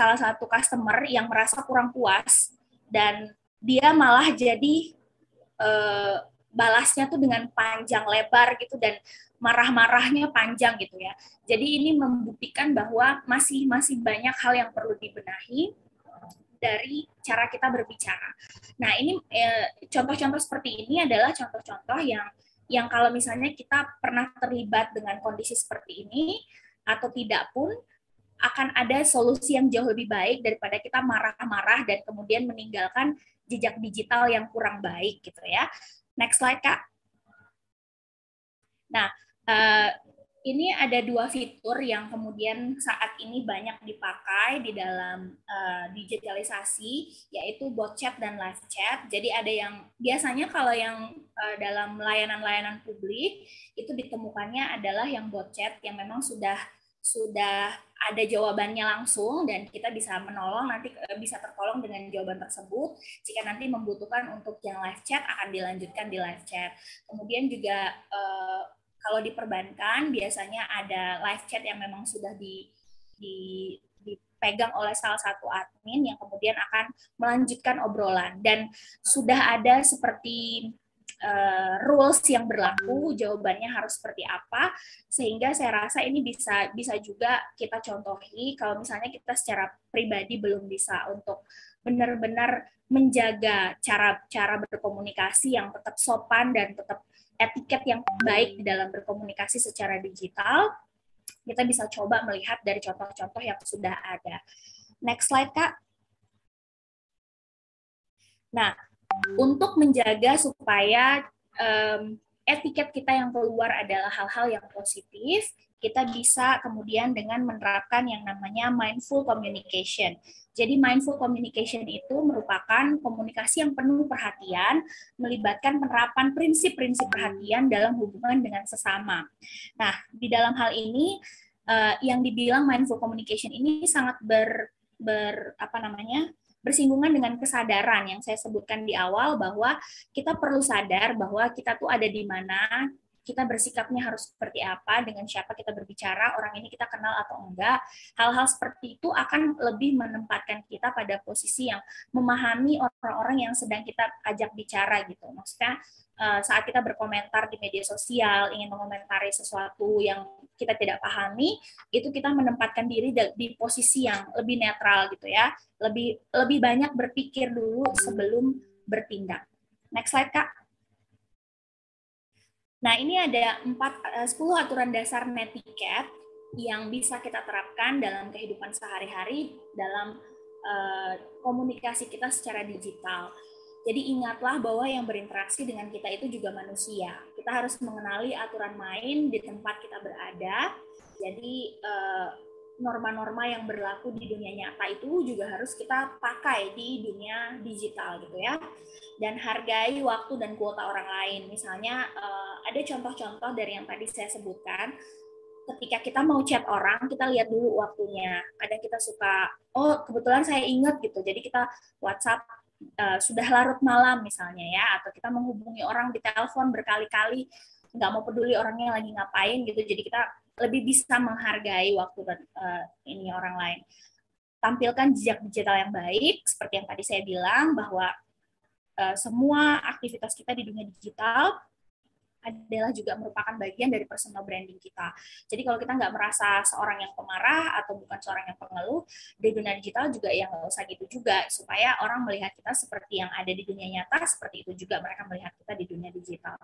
salah satu customer yang merasa kurang puas dan dia malah jadi eh, balasnya tuh dengan panjang lebar gitu dan marah-marahnya panjang gitu ya. Jadi ini membuktikan bahwa masih masih banyak hal yang perlu dibenahi dari cara kita berbicara. Nah ini contoh eh, contoh-contoh seperti ini adalah contoh-contoh yang yang kalau misalnya kita pernah terlibat dengan kondisi seperti ini atau tidak pun akan ada solusi yang jauh lebih baik daripada kita marah-marah dan kemudian meninggalkan jejak digital yang kurang baik gitu ya. Next slide Kak. Nah, eh, ini ada dua fitur yang kemudian saat ini banyak dipakai di dalam eh, digitalisasi, yaitu bot chat dan live chat. Jadi ada yang biasanya kalau yang eh, dalam layanan-layanan publik itu ditemukannya adalah yang bot chat yang memang sudah sudah ada jawabannya langsung dan kita bisa menolong nanti eh, bisa tertolong dengan jawaban tersebut. Jika nanti membutuhkan untuk yang live chat akan dilanjutkan di live chat. Kemudian juga eh, kalau perbankan biasanya ada live chat yang memang sudah di, di dipegang oleh salah satu admin yang kemudian akan melanjutkan obrolan dan sudah ada seperti uh, rules yang berlaku, jawabannya harus seperti apa, sehingga saya rasa ini bisa bisa juga kita contohi kalau misalnya kita secara pribadi belum bisa untuk benar-benar menjaga cara-cara berkomunikasi yang tetap sopan dan tetap etiket yang baik di dalam berkomunikasi secara digital, kita bisa coba melihat dari contoh-contoh yang sudah ada. Next slide, Kak. Nah, untuk menjaga supaya um, etiket kita yang keluar adalah hal-hal yang positif, kita bisa kemudian dengan menerapkan yang namanya mindful communication. Jadi mindful communication itu merupakan komunikasi yang penuh perhatian, melibatkan penerapan prinsip-prinsip perhatian dalam hubungan dengan sesama. Nah, di dalam hal ini eh, yang dibilang mindful communication ini sangat ber ber apa namanya bersinggungan dengan kesadaran yang saya sebutkan di awal bahwa kita perlu sadar bahwa kita tuh ada di mana, kita bersikapnya harus seperti apa, dengan siapa kita berbicara, orang ini kita kenal atau enggak. Hal-hal seperti itu akan lebih menempatkan kita pada posisi yang memahami orang-orang yang sedang kita ajak bicara gitu. Maksudnya Eh, saat kita berkomentar di media sosial, ingin mengomentari sesuatu yang kita tidak pahami, itu kita menempatkan diri di posisi yang lebih netral gitu ya, lebih lebih banyak berpikir dulu sebelum bertindak. Next slide kak. Nah ini ada 4, 10 eh, aturan dasar netiket yang bisa kita terapkan dalam kehidupan sehari-hari dalam eh, komunikasi kita secara digital. Jadi ingatlah bahwa yang berinteraksi dengan kita itu juga manusia. Kita harus mengenali aturan main di tempat kita berada. Jadi eh, norma-norma yang berlaku di dunia nyata itu juga harus kita pakai di dunia digital gitu ya. Dan hargai waktu dan kuota orang lain. Misalnya eh, ada contoh-contoh dari yang tadi saya sebutkan ketika kita mau chat orang kita lihat dulu waktunya kadang kita suka oh kebetulan saya ingat gitu jadi kita WhatsApp Eh, sudah larut malam misalnya ya, atau kita menghubungi orang di telepon berkali-kali nggak mau peduli orangnya lagi ngapain gitu, jadi kita lebih bisa menghargai waktu uh, ini orang lain. Tampilkan jejak digital yang baik, seperti yang tadi saya bilang bahwa uh, semua aktivitas kita di dunia digital adalah juga merupakan bagian dari personal branding kita. Jadi kalau kita nggak merasa seorang yang pemarah atau bukan seorang yang pengeluh, di dunia digital juga yang nggak usah gitu juga, supaya orang melihat kita seperti yang ada di dunia nyata, seperti itu juga mereka melihat kita di dunia digital.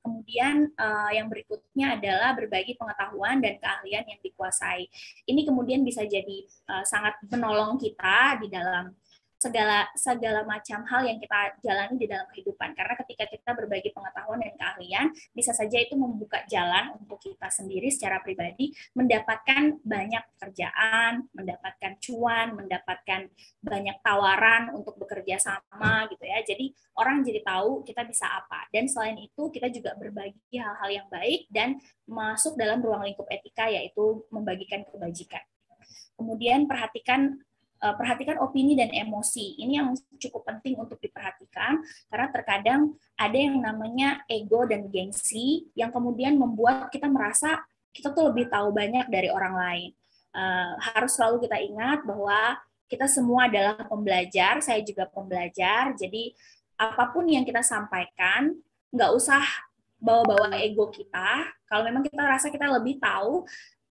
Kemudian uh, yang berikutnya adalah berbagi pengetahuan dan keahlian yang dikuasai. Ini kemudian bisa jadi uh, sangat menolong kita di dalam segala segala macam hal yang kita jalani di dalam kehidupan karena ketika kita berbagi pengetahuan dan keahlian bisa saja itu membuka jalan untuk kita sendiri secara pribadi mendapatkan banyak pekerjaan mendapatkan cuan mendapatkan banyak tawaran untuk bekerja sama gitu ya jadi orang jadi tahu kita bisa apa dan selain itu kita juga berbagi hal-hal yang baik dan masuk dalam ruang lingkup etika yaitu membagikan kebajikan kemudian perhatikan Eh, perhatikan opini dan emosi. Ini yang cukup penting untuk diperhatikan karena terkadang ada yang namanya ego dan gengsi yang kemudian membuat kita merasa kita tuh lebih tahu banyak dari orang lain. Uh, harus selalu kita ingat bahwa kita semua adalah pembelajar, saya juga pembelajar. Jadi apapun yang kita sampaikan, nggak usah bawa-bawa ego kita. Kalau memang kita rasa kita lebih tahu,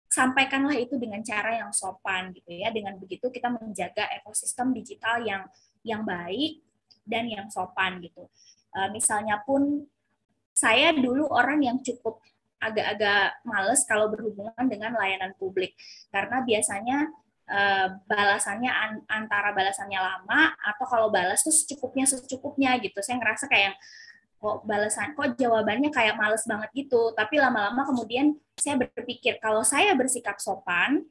sampaikanlah itu dengan cara yang sopan gitu ya. Dengan begitu kita menjaga ekosistem digital yang yang baik dan yang sopan gitu. Uh, misalnya pun saya dulu orang yang cukup agak-agak males kalau berhubungan dengan layanan publik karena biasanya uh, balasannya an antara balasannya lama atau kalau balas tuh secukupnya secukupnya gitu. Saya ngerasa kayak kok balasan kok jawabannya kayak males banget gitu tapi lama-lama kemudian saya berpikir kalau saya bersikap sopan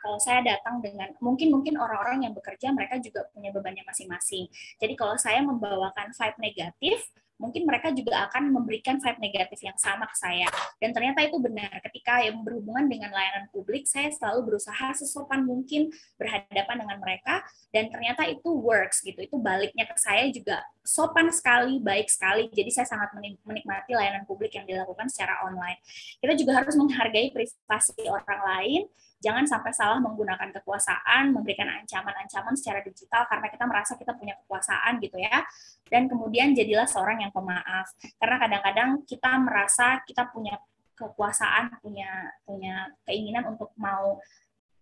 kalau saya datang dengan mungkin mungkin orang-orang yang bekerja mereka juga punya bebannya masing-masing jadi kalau saya membawakan vibe negatif mungkin mereka juga akan memberikan vibe negatif yang sama ke saya. Dan ternyata itu benar. Ketika yang berhubungan dengan layanan publik, saya selalu berusaha sesopan mungkin berhadapan dengan mereka dan ternyata itu works gitu. Itu baliknya ke saya juga sopan sekali, baik sekali. Jadi saya sangat menikmati layanan publik yang dilakukan secara online. Kita juga harus menghargai privasi orang lain jangan sampai salah menggunakan kekuasaan, memberikan ancaman-ancaman secara digital karena kita merasa kita punya kekuasaan gitu ya. Dan kemudian jadilah seorang yang pemaaf. Karena kadang-kadang kita merasa kita punya kekuasaan, punya punya keinginan untuk mau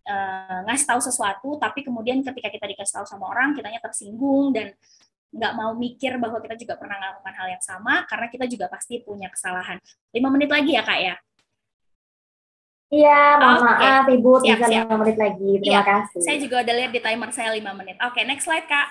uh, ngasih tahu sesuatu, tapi kemudian ketika kita dikasih tahu sama orang, kitanya tersinggung dan nggak mau mikir bahwa kita juga pernah melakukan hal yang sama karena kita juga pasti punya kesalahan. Lima menit lagi ya kak ya. Iya, mohon okay. maaf Ibu, siap, siap. 5 menit lagi. Terima ya. kasih. Saya juga udah lihat di timer saya 5 menit. Oke, okay, next slide, Kak.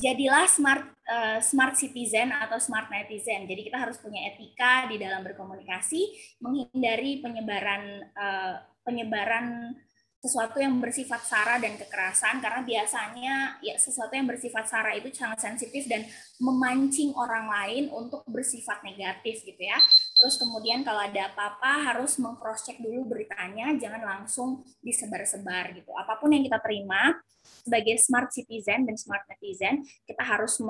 Jadilah smart uh, smart citizen atau smart netizen. Jadi kita harus punya etika di dalam berkomunikasi, menghindari penyebaran uh, penyebaran sesuatu yang bersifat sara dan kekerasan karena biasanya ya sesuatu yang bersifat sara itu sangat sensitif dan memancing orang lain untuk bersifat negatif gitu ya. Terus kemudian kalau ada apa-apa harus mengcross check dulu beritanya, jangan langsung disebar-sebar gitu. Apapun yang kita terima sebagai smart citizen dan smart netizen, kita harus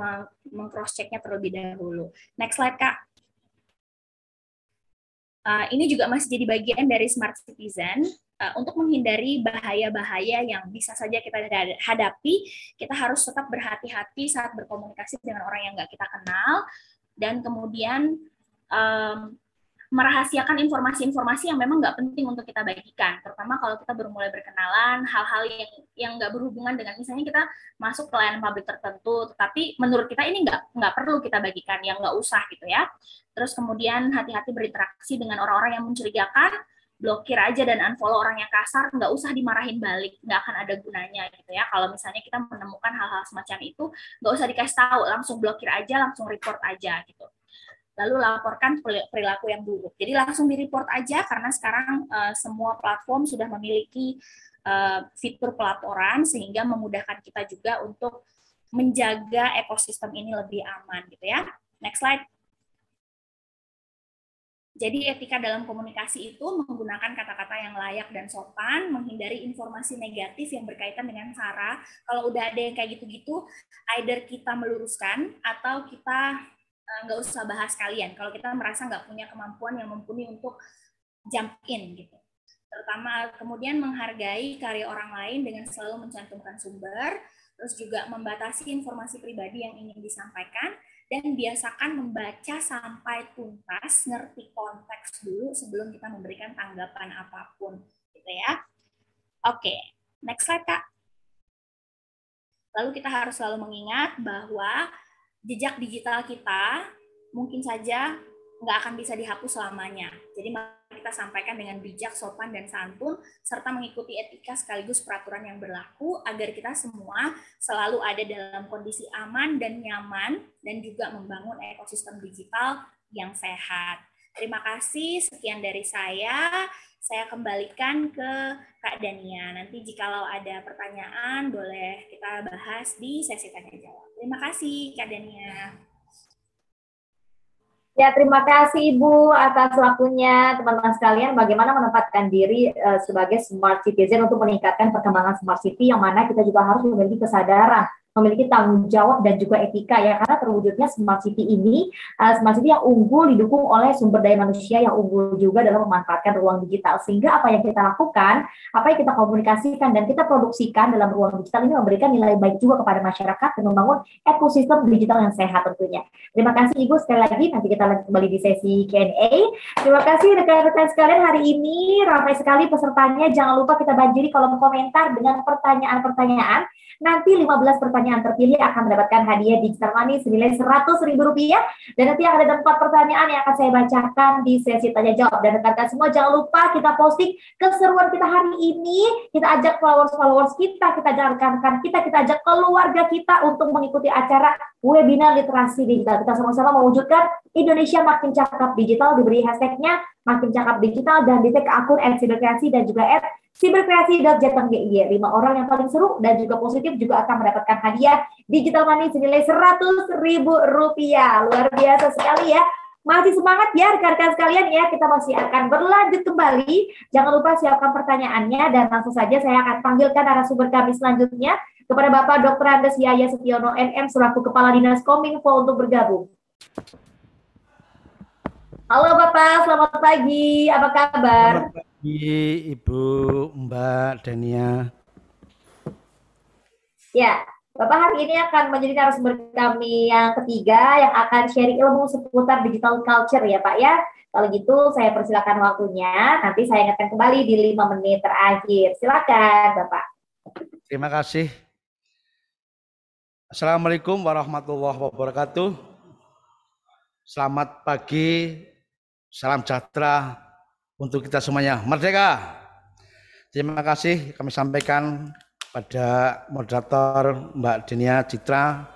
mengcross checknya terlebih dahulu. Next slide kak. Uh, ini juga masih jadi bagian dari smart citizen. Uh, untuk menghindari bahaya-bahaya yang bisa saja kita hadapi, kita harus tetap berhati-hati saat berkomunikasi dengan orang yang nggak kita kenal, dan kemudian um, merahasiakan informasi-informasi yang memang nggak penting untuk kita bagikan, terutama kalau kita baru mulai berkenalan, hal-hal yang yang nggak berhubungan dengan misalnya kita masuk ke layanan publik tertentu, tetapi menurut kita ini nggak nggak perlu kita bagikan, yang nggak usah gitu ya. Terus kemudian hati-hati berinteraksi dengan orang-orang yang mencurigakan, blokir aja dan unfollow orang yang kasar, nggak usah dimarahin balik, nggak akan ada gunanya gitu ya. Kalau misalnya kita menemukan hal-hal semacam itu, nggak usah dikasih tahu, langsung blokir aja, langsung report aja gitu lalu laporkan perilaku yang buruk. Jadi langsung di report aja karena sekarang uh, semua platform sudah memiliki uh, fitur pelaporan sehingga memudahkan kita juga untuk menjaga ekosistem ini lebih aman gitu ya. Next slide. Jadi etika dalam komunikasi itu menggunakan kata-kata yang layak dan sopan, menghindari informasi negatif yang berkaitan dengan SARA. Kalau udah ada yang kayak gitu-gitu, either kita meluruskan atau kita Eh, nggak usah bahas kalian kalau kita merasa nggak punya kemampuan yang mumpuni untuk jump in gitu terutama kemudian menghargai karya orang lain dengan selalu mencantumkan sumber terus juga membatasi informasi pribadi yang ingin disampaikan dan biasakan membaca sampai tuntas ngerti konteks dulu sebelum kita memberikan tanggapan apapun gitu ya oke next slide kak lalu kita harus selalu mengingat bahwa jejak digital kita mungkin saja nggak akan bisa dihapus selamanya. Jadi kita sampaikan dengan bijak, sopan, dan santun, serta mengikuti etika sekaligus peraturan yang berlaku agar kita semua selalu ada dalam kondisi aman dan nyaman dan juga membangun ekosistem digital yang sehat. Terima kasih, sekian dari saya saya kembalikan ke Kak Dania. Nanti jikalau ada pertanyaan, boleh kita bahas di sesi tanya jawab. Terima kasih Kak Dania. Ya, terima kasih Ibu atas waktunya, teman-teman sekalian. Bagaimana menempatkan diri uh, sebagai smart citizen untuk meningkatkan perkembangan smart city yang mana kita juga harus memiliki kesadaran memiliki tanggung jawab dan juga etika ya karena terwujudnya smart city ini uh, smart city yang unggul didukung oleh sumber daya manusia yang unggul juga dalam memanfaatkan ruang digital sehingga apa yang kita lakukan apa yang kita komunikasikan dan kita produksikan dalam ruang digital ini memberikan nilai baik juga kepada masyarakat dan membangun ekosistem digital yang sehat tentunya terima kasih Ibu sekali lagi nanti kita kembali di sesi Q&A terima kasih rekan-rekan sekalian hari ini ramai sekali pesertanya jangan lupa kita banjiri kolom komentar dengan pertanyaan-pertanyaan Nanti 15 pertanyaan terpilih akan mendapatkan hadiah digital money senilai ribu rupiah dan nanti akan ada empat pertanyaan yang akan saya bacakan di sesi tanya jawab dan rekan-rekan semua jangan lupa kita posting keseruan kita hari ini, kita ajak followers-followers kita, kita ajak rekan kita, kita ajak keluarga kita untuk mengikuti acara webinar literasi digital. Kita sama-sama mewujudkan Indonesia makin cakap digital, diberi hashtagnya makin cakap digital, dan di tag akun at siberkreasi dan juga at siberkreasi.jatenggi. Lima orang yang paling seru dan juga positif juga akan mendapatkan hadiah digital money senilai seratus ribu rupiah. Luar biasa sekali ya masih semangat ya rekan-rekan sekalian ya kita masih akan berlanjut kembali jangan lupa siapkan pertanyaannya dan langsung saja saya akan panggilkan narasumber kami selanjutnya kepada Bapak Dr. Andes Yaya Setiono NM selaku Kepala Dinas Kominfo untuk bergabung. Halo Bapak, selamat pagi. Apa kabar? Selamat pagi Ibu, Mbak, Dania. Ya, Bapak hari ini akan menjadi narasumber kami yang ketiga yang akan sharing ilmu seputar digital culture ya Pak ya. Kalau gitu saya persilakan waktunya, nanti saya ingatkan kembali di lima menit terakhir. Silakan Bapak. Terima kasih Assalamualaikum warahmatullahi wabarakatuh. Selamat pagi, salam sejahtera untuk kita semuanya. Merdeka! Terima kasih kami sampaikan pada moderator Mbak Denia Citra,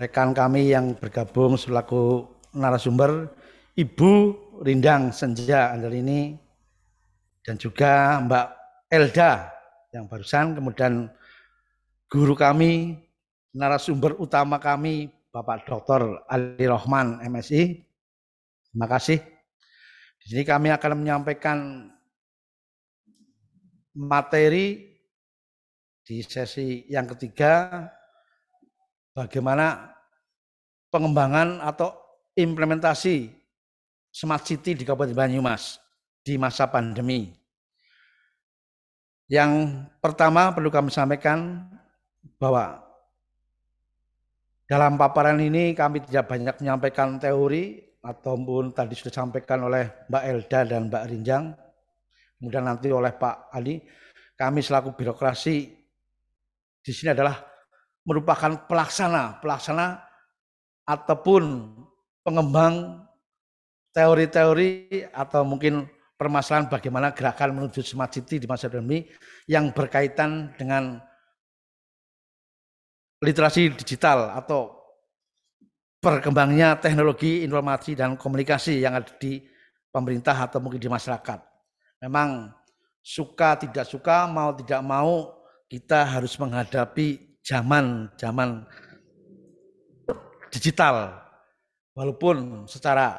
rekan kami yang bergabung selaku narasumber, Ibu Rindang Senja ini dan juga Mbak Elda yang barusan, kemudian guru kami narasumber utama kami Bapak Dr. Ali Rohman MSI. Terima kasih. Di sini kami akan menyampaikan materi di sesi yang ketiga bagaimana pengembangan atau implementasi smart city di Kabupaten Banyumas di masa pandemi. Yang pertama perlu kami sampaikan bahwa dalam paparan ini kami tidak banyak menyampaikan teori ataupun tadi sudah disampaikan oleh Mbak Elda dan Mbak Rinjang, kemudian nanti oleh Pak Ali. Kami selaku birokrasi di sini adalah merupakan pelaksana, pelaksana ataupun pengembang teori-teori atau mungkin permasalahan bagaimana gerakan menuju smart city di masa pandemi yang berkaitan dengan literasi digital atau perkembangnya teknologi informasi dan komunikasi yang ada di pemerintah atau mungkin di masyarakat. Memang suka tidak suka, mau tidak mau kita harus menghadapi zaman-zaman digital. Walaupun secara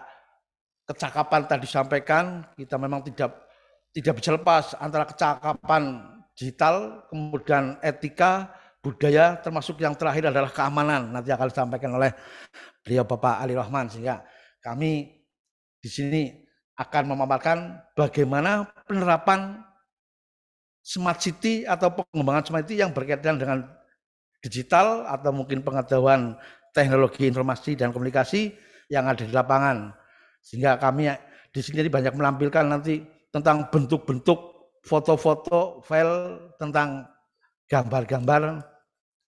kecakapan tadi disampaikan, kita memang tidak tidak bisa lepas antara kecakapan digital kemudian etika budaya termasuk yang terakhir adalah keamanan nanti akan disampaikan oleh beliau Bapak Ali Rahman sehingga kami di sini akan memaparkan bagaimana penerapan smart city atau pengembangan smart city yang berkaitan dengan digital atau mungkin pengetahuan teknologi informasi dan komunikasi yang ada di lapangan sehingga kami di sini banyak menampilkan nanti tentang bentuk-bentuk foto-foto file tentang gambar-gambar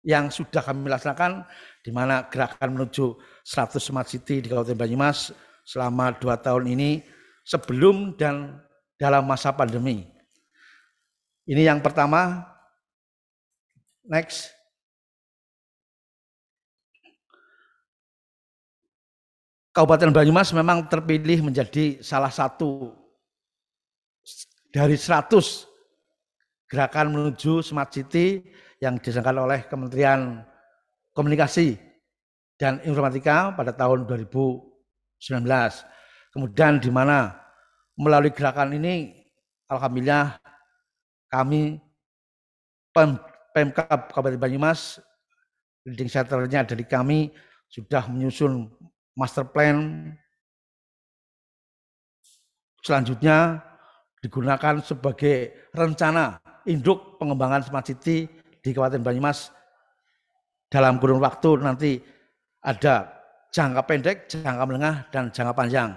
yang sudah kami laksanakan di mana gerakan menuju 100 Smart City di Kabupaten Banyumas selama dua tahun ini sebelum dan dalam masa pandemi. Ini yang pertama. Next. Kabupaten Banyumas memang terpilih menjadi salah satu dari 100 gerakan menuju Smart City yang diselenggarakan oleh Kementerian Komunikasi dan Informatika pada tahun 2019. Kemudian di mana melalui gerakan ini alhamdulillah kami Pemkab Kabupaten Banyumas leading centernya dari kami sudah menyusun master plan selanjutnya digunakan sebagai rencana induk pengembangan smart city di Kabupaten Banyumas dalam kurun waktu nanti ada jangka pendek, jangka menengah, dan jangka panjang.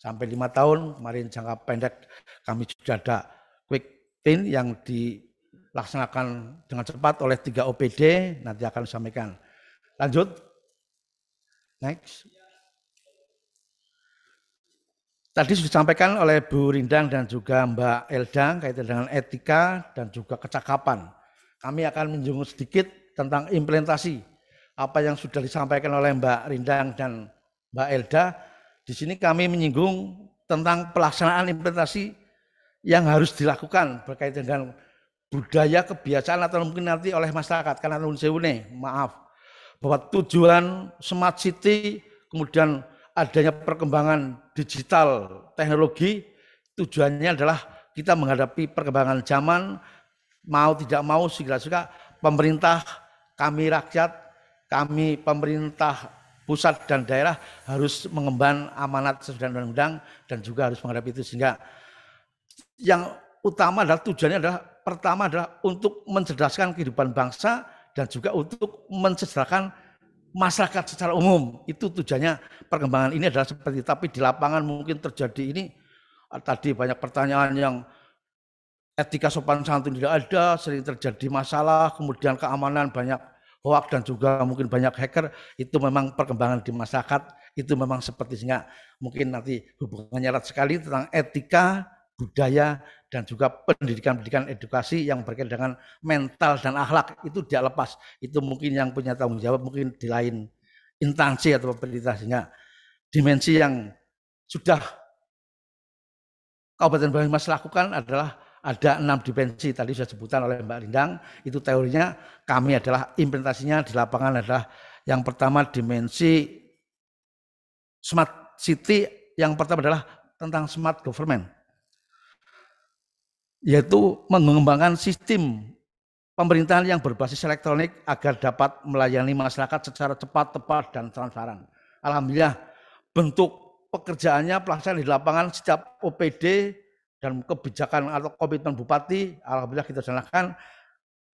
Sampai lima tahun, kemarin jangka pendek kami sudah ada quick pin yang dilaksanakan dengan cepat oleh tiga OPD, nanti akan disampaikan. Lanjut. Next. Tadi sudah disampaikan oleh Bu Rindang dan juga Mbak Elda kaitan dengan etika dan juga kecakapan kami akan menjenguk sedikit tentang implementasi apa yang sudah disampaikan oleh Mbak Rindang dan Mbak Elda. Di sini kami menyinggung tentang pelaksanaan implementasi yang harus dilakukan berkaitan dengan budaya, kebiasaan atau mungkin nanti oleh masyarakat karena tahun sewune, maaf. Bahwa tujuan smart city kemudian adanya perkembangan digital teknologi tujuannya adalah kita menghadapi perkembangan zaman mau tidak mau segera suka. pemerintah kami rakyat kami pemerintah pusat dan daerah harus mengemban amanat sesuai undang-undang dan juga harus menghadapi itu sehingga yang utama adalah tujuannya adalah pertama adalah untuk mencerdaskan kehidupan bangsa dan juga untuk mencerdaskan masyarakat secara umum itu tujuannya perkembangan ini adalah seperti tapi di lapangan mungkin terjadi ini tadi banyak pertanyaan yang etika sopan santun tidak ada, sering terjadi masalah, kemudian keamanan banyak hoax dan juga mungkin banyak hacker, itu memang perkembangan di masyarakat itu memang seperti sehingga mungkin nanti hubungannya erat sekali tentang etika, budaya dan juga pendidikan-pendidikan edukasi yang berkaitan dengan mental dan akhlak itu tidak lepas. Itu mungkin yang punya tanggung jawab mungkin di lain instansi atau pemerintah sehingga dimensi yang sudah Kabupaten Banyumas lakukan adalah ada enam dimensi tadi sudah sebutan oleh Mbak Lindang itu teorinya kami adalah implementasinya di lapangan adalah yang pertama dimensi smart city yang pertama adalah tentang smart government yaitu mengembangkan sistem pemerintahan yang berbasis elektronik agar dapat melayani masyarakat secara cepat, tepat, dan transparan. Alhamdulillah bentuk pekerjaannya pelaksanaan di lapangan setiap OPD dan kebijakan atau komitmen bupati alhamdulillah kita jalankan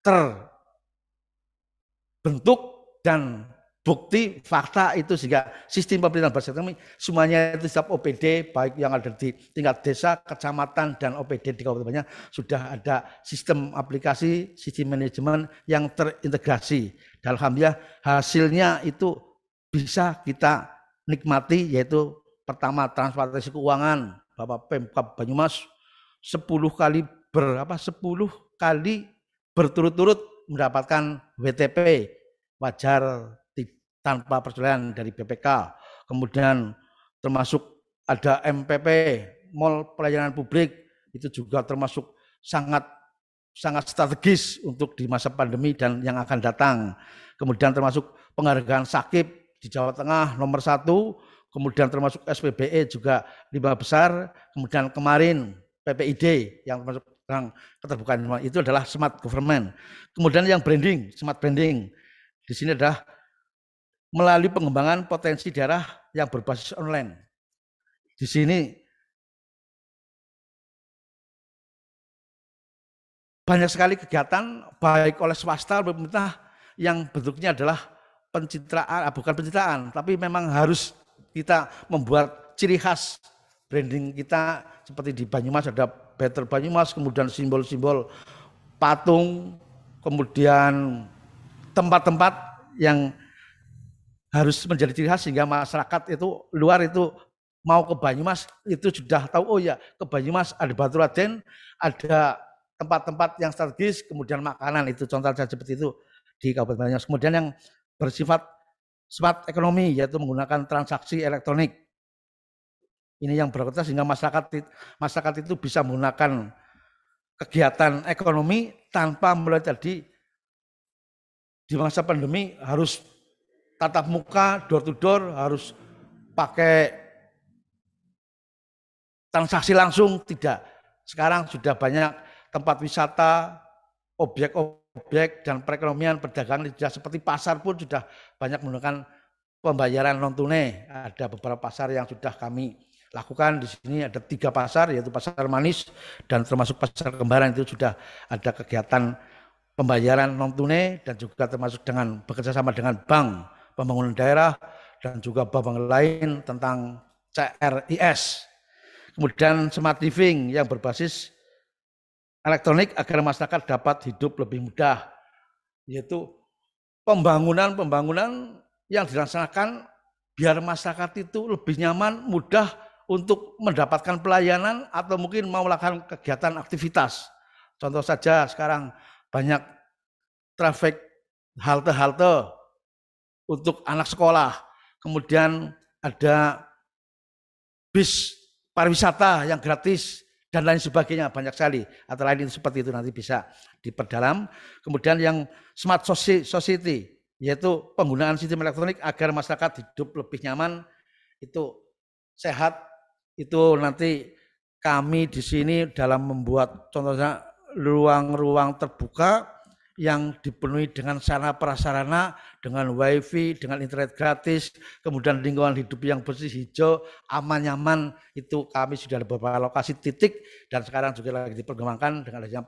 terbentuk dan bukti fakta itu sehingga sistem pemerintahan berbasis kami semuanya itu setiap OPD baik yang ada di tingkat desa, kecamatan dan OPD di kabupaten banyak sudah ada sistem aplikasi, sistem manajemen yang terintegrasi. Dan alhamdulillah hasilnya itu bisa kita nikmati yaitu pertama transparansi keuangan Bapak Pemkab Banyumas 10 kali berapa 10 kali berturut-turut mendapatkan WTP wajar tanpa perselisihan dari BPK. Kemudian termasuk ada MPP, Mall Pelayanan Publik itu juga termasuk sangat sangat strategis untuk di masa pandemi dan yang akan datang. Kemudian termasuk penghargaan sakit di Jawa Tengah nomor satu, kemudian termasuk SPBE juga lima besar, kemudian kemarin PPID yang tentang keterbukaan informasi itu adalah smart government. Kemudian yang branding, smart branding. Di sini adalah melalui pengembangan potensi daerah yang berbasis online. Di sini banyak sekali kegiatan baik oleh swasta maupun pemerintah yang bentuknya adalah pencitraan, ah, bukan pencitraan, tapi memang harus kita membuat ciri khas branding kita seperti di Banyumas ada Better Banyumas, kemudian simbol-simbol patung, kemudian tempat-tempat yang harus menjadi ciri khas sehingga masyarakat itu luar itu mau ke Banyumas itu sudah tahu oh ya ke Banyumas ada Batu Raden, ada tempat-tempat yang strategis, kemudian makanan itu contoh saja seperti itu di Kabupaten Banyumas. Kemudian yang bersifat smart ekonomi yaitu menggunakan transaksi elektronik ini yang berkualitas sehingga masyarakat masyarakat itu bisa menggunakan kegiatan ekonomi tanpa mulai tadi di masa pandemi harus tatap muka door to door harus pakai transaksi langsung tidak sekarang sudah banyak tempat wisata objek-objek dan perekonomian perdagangan sudah seperti pasar pun sudah banyak menggunakan pembayaran non tunai ada beberapa pasar yang sudah kami lakukan di sini ada tiga pasar yaitu pasar manis dan termasuk pasar kembaran itu sudah ada kegiatan pembayaran non tunai dan juga termasuk dengan bekerjasama dengan bank pembangunan daerah dan juga bank lain tentang CRIS. Kemudian smart living yang berbasis elektronik agar masyarakat dapat hidup lebih mudah yaitu pembangunan-pembangunan yang dilaksanakan biar masyarakat itu lebih nyaman, mudah untuk mendapatkan pelayanan atau mungkin mau melakukan kegiatan aktivitas. Contoh saja sekarang banyak traffic halte-halte untuk anak sekolah. Kemudian ada bis pariwisata yang gratis dan lain sebagainya banyak sekali. Atau lain itu seperti itu nanti bisa diperdalam. Kemudian yang smart society yaitu penggunaan sistem elektronik agar masyarakat hidup lebih nyaman itu sehat itu nanti kami di sini dalam membuat contohnya ruang-ruang terbuka yang dipenuhi dengan sarana prasarana, dengan wifi, dengan internet gratis, kemudian lingkungan hidup yang bersih, hijau, aman, nyaman, itu kami sudah ada beberapa lokasi titik dan sekarang juga lagi diperkembangkan dengan adanya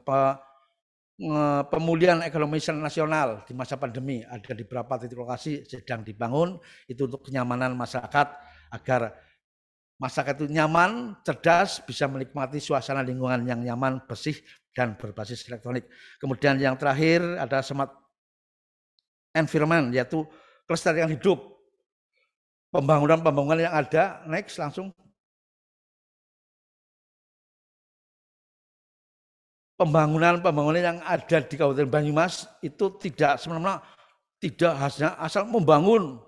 pemulihan ekonomi nasional di masa pandemi. Ada di beberapa titik lokasi sedang dibangun, itu untuk kenyamanan masyarakat agar masyarakat itu nyaman, cerdas, bisa menikmati suasana lingkungan yang nyaman, bersih, dan berbasis elektronik. Kemudian yang terakhir ada smart environment, yaitu kelestarian hidup. Pembangunan-pembangunan yang ada, next langsung. Pembangunan-pembangunan yang ada di Kabupaten Banyumas itu tidak semena-mena tidak hanya asal membangun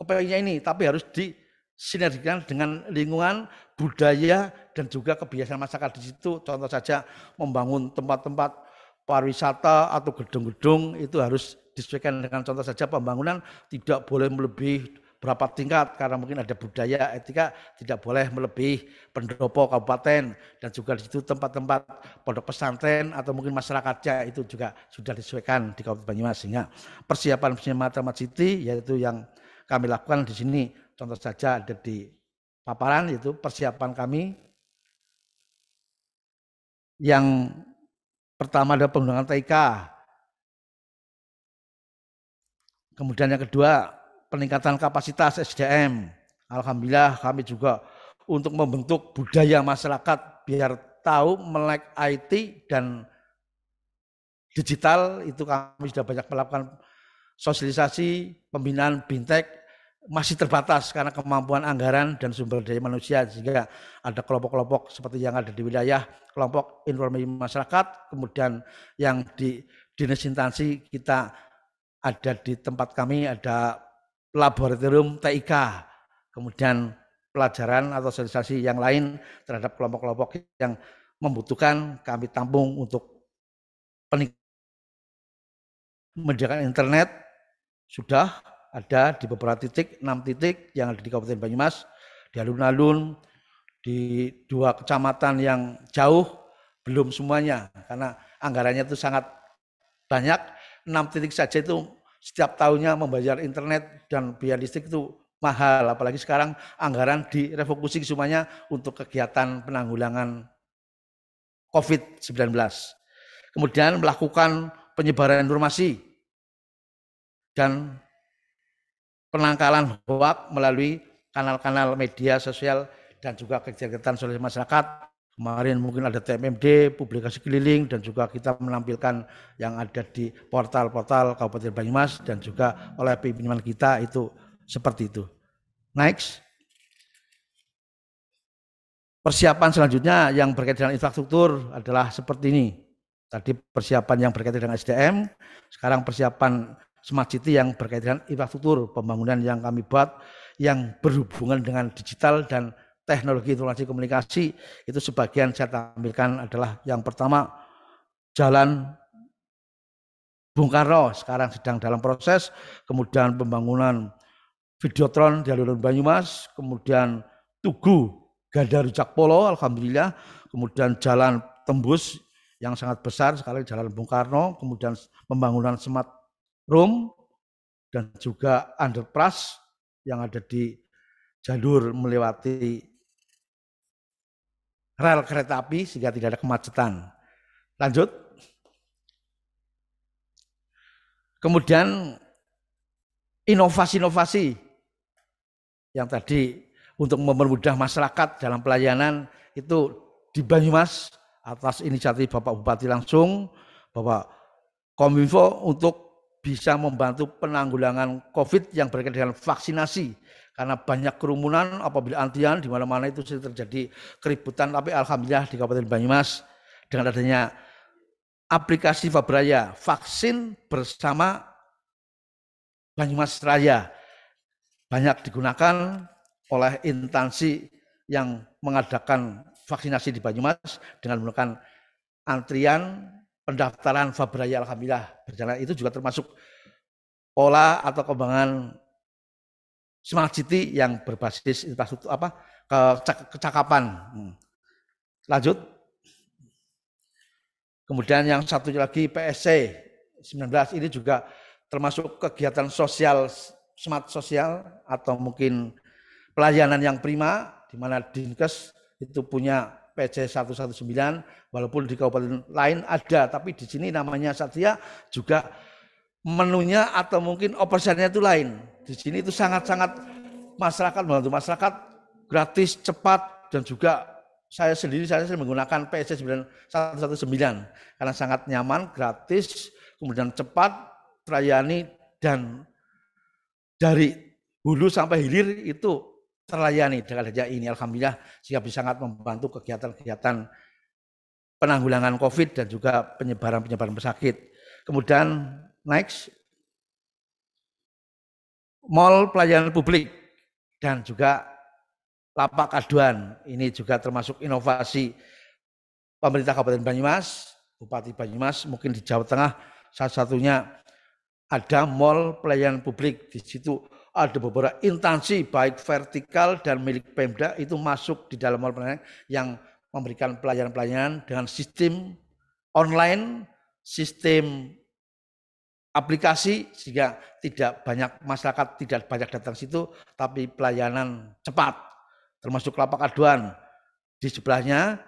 kepengennya ini, tapi harus di sinergikan dengan lingkungan, budaya, dan juga kebiasaan masyarakat di situ. Contoh saja membangun tempat-tempat pariwisata atau gedung-gedung itu harus disesuaikan dengan contoh saja pembangunan tidak boleh melebihi berapa tingkat karena mungkin ada budaya etika tidak boleh melebihi pendopo kabupaten dan juga di situ tempat-tempat pondok pesantren atau mungkin masyarakatnya itu juga sudah disesuaikan di Kabupaten Banyumas sehingga persiapan persiapan Matlamat City yaitu yang kami lakukan di sini contoh saja ada di paparan yaitu persiapan kami yang pertama ada penggunaan TK. Kemudian yang kedua peningkatan kapasitas SDM. Alhamdulillah kami juga untuk membentuk budaya masyarakat biar tahu melek IT dan digital itu kami sudah banyak melakukan sosialisasi pembinaan bintek masih terbatas karena kemampuan anggaran dan sumber daya manusia sehingga ada kelompok-kelompok seperti yang ada di wilayah kelompok informasi masyarakat kemudian yang di dinas instansi kita ada di tempat kami ada laboratorium TIK kemudian pelajaran atau sosialisasi yang lain terhadap kelompok-kelompok yang membutuhkan kami tampung untuk peningkatan internet sudah ada di beberapa titik, enam titik yang ada di Kabupaten Banyumas, di alun-alun, di dua kecamatan yang jauh, belum semuanya. Karena anggarannya itu sangat banyak, enam titik saja itu setiap tahunnya membayar internet dan biaya listrik itu mahal. Apalagi sekarang anggaran direfokusi semuanya untuk kegiatan penanggulangan COVID-19. Kemudian melakukan penyebaran informasi dan penangkalan hoak melalui kanal-kanal media sosial dan juga kegiatan sosial masyarakat. Kemarin mungkin ada TMMD, publikasi keliling, dan juga kita menampilkan yang ada di portal-portal Kabupaten Banyumas dan juga oleh pimpinan kita itu seperti itu. Next. Persiapan selanjutnya yang berkaitan dengan infrastruktur adalah seperti ini. Tadi persiapan yang berkaitan dengan SDM, sekarang persiapan smart city yang berkaitan dengan infrastruktur pembangunan yang kami buat yang berhubungan dengan digital dan teknologi informasi komunikasi itu sebagian saya tampilkan adalah yang pertama jalan Bung Karno sekarang sedang dalam proses kemudian pembangunan Videotron di alun Banyumas kemudian Tugu Gada Rujak Polo Alhamdulillah kemudian jalan tembus yang sangat besar sekali jalan Bung Karno kemudian pembangunan smart Rum dan juga underpass yang ada di jalur melewati rel kereta api sehingga tidak ada kemacetan. Lanjut. Kemudian inovasi-inovasi yang tadi untuk mempermudah masyarakat dalam pelayanan itu di Banyumas atas inisiatif Bapak Bupati langsung, Bapak Kominfo untuk bisa membantu penanggulangan COVID yang berkaitan dengan vaksinasi. Karena banyak kerumunan apabila antrian di mana-mana itu terjadi keributan. Tapi Alhamdulillah di Kabupaten Banyumas dengan adanya aplikasi Fabraya vaksin bersama Banyumas Raya banyak digunakan oleh instansi yang mengadakan vaksinasi di Banyumas dengan menggunakan antrian pendaftaran Fabraya Alhamdulillah berjalan itu juga termasuk pola atau kembangan smart city yang berbasis infrastruktur apa kecakapan. Hmm. Lanjut. Kemudian yang satunya lagi PSC 19 ini juga termasuk kegiatan sosial smart sosial atau mungkin pelayanan yang prima di mana Dinkes itu punya PC 119 walaupun di kabupaten lain ada tapi di sini namanya Satria juga menunya atau mungkin operasinya itu lain. Di sini itu sangat-sangat masyarakat membantu masyarakat gratis, cepat dan juga saya sendiri saya sering menggunakan PC 119 karena sangat nyaman, gratis, kemudian cepat, terlayani dan dari hulu sampai hilir itu terlayani dengan adanya ini alhamdulillah sehingga bisa sangat membantu kegiatan-kegiatan penanggulangan Covid dan juga penyebaran-penyebaran pesakit. Kemudian next mall pelayanan publik dan juga lapak aduan. Ini juga termasuk inovasi pemerintah Kabupaten Banyumas, Bupati Banyumas, mungkin di Jawa Tengah salah satunya ada mall pelayanan publik di situ ada beberapa instansi baik vertikal dan milik Pemda itu masuk di dalam pendidikan yang memberikan pelayanan-pelayanan dengan sistem online, sistem aplikasi sehingga tidak banyak masyarakat tidak banyak datang situ tapi pelayanan cepat termasuk lapak aduan di sebelahnya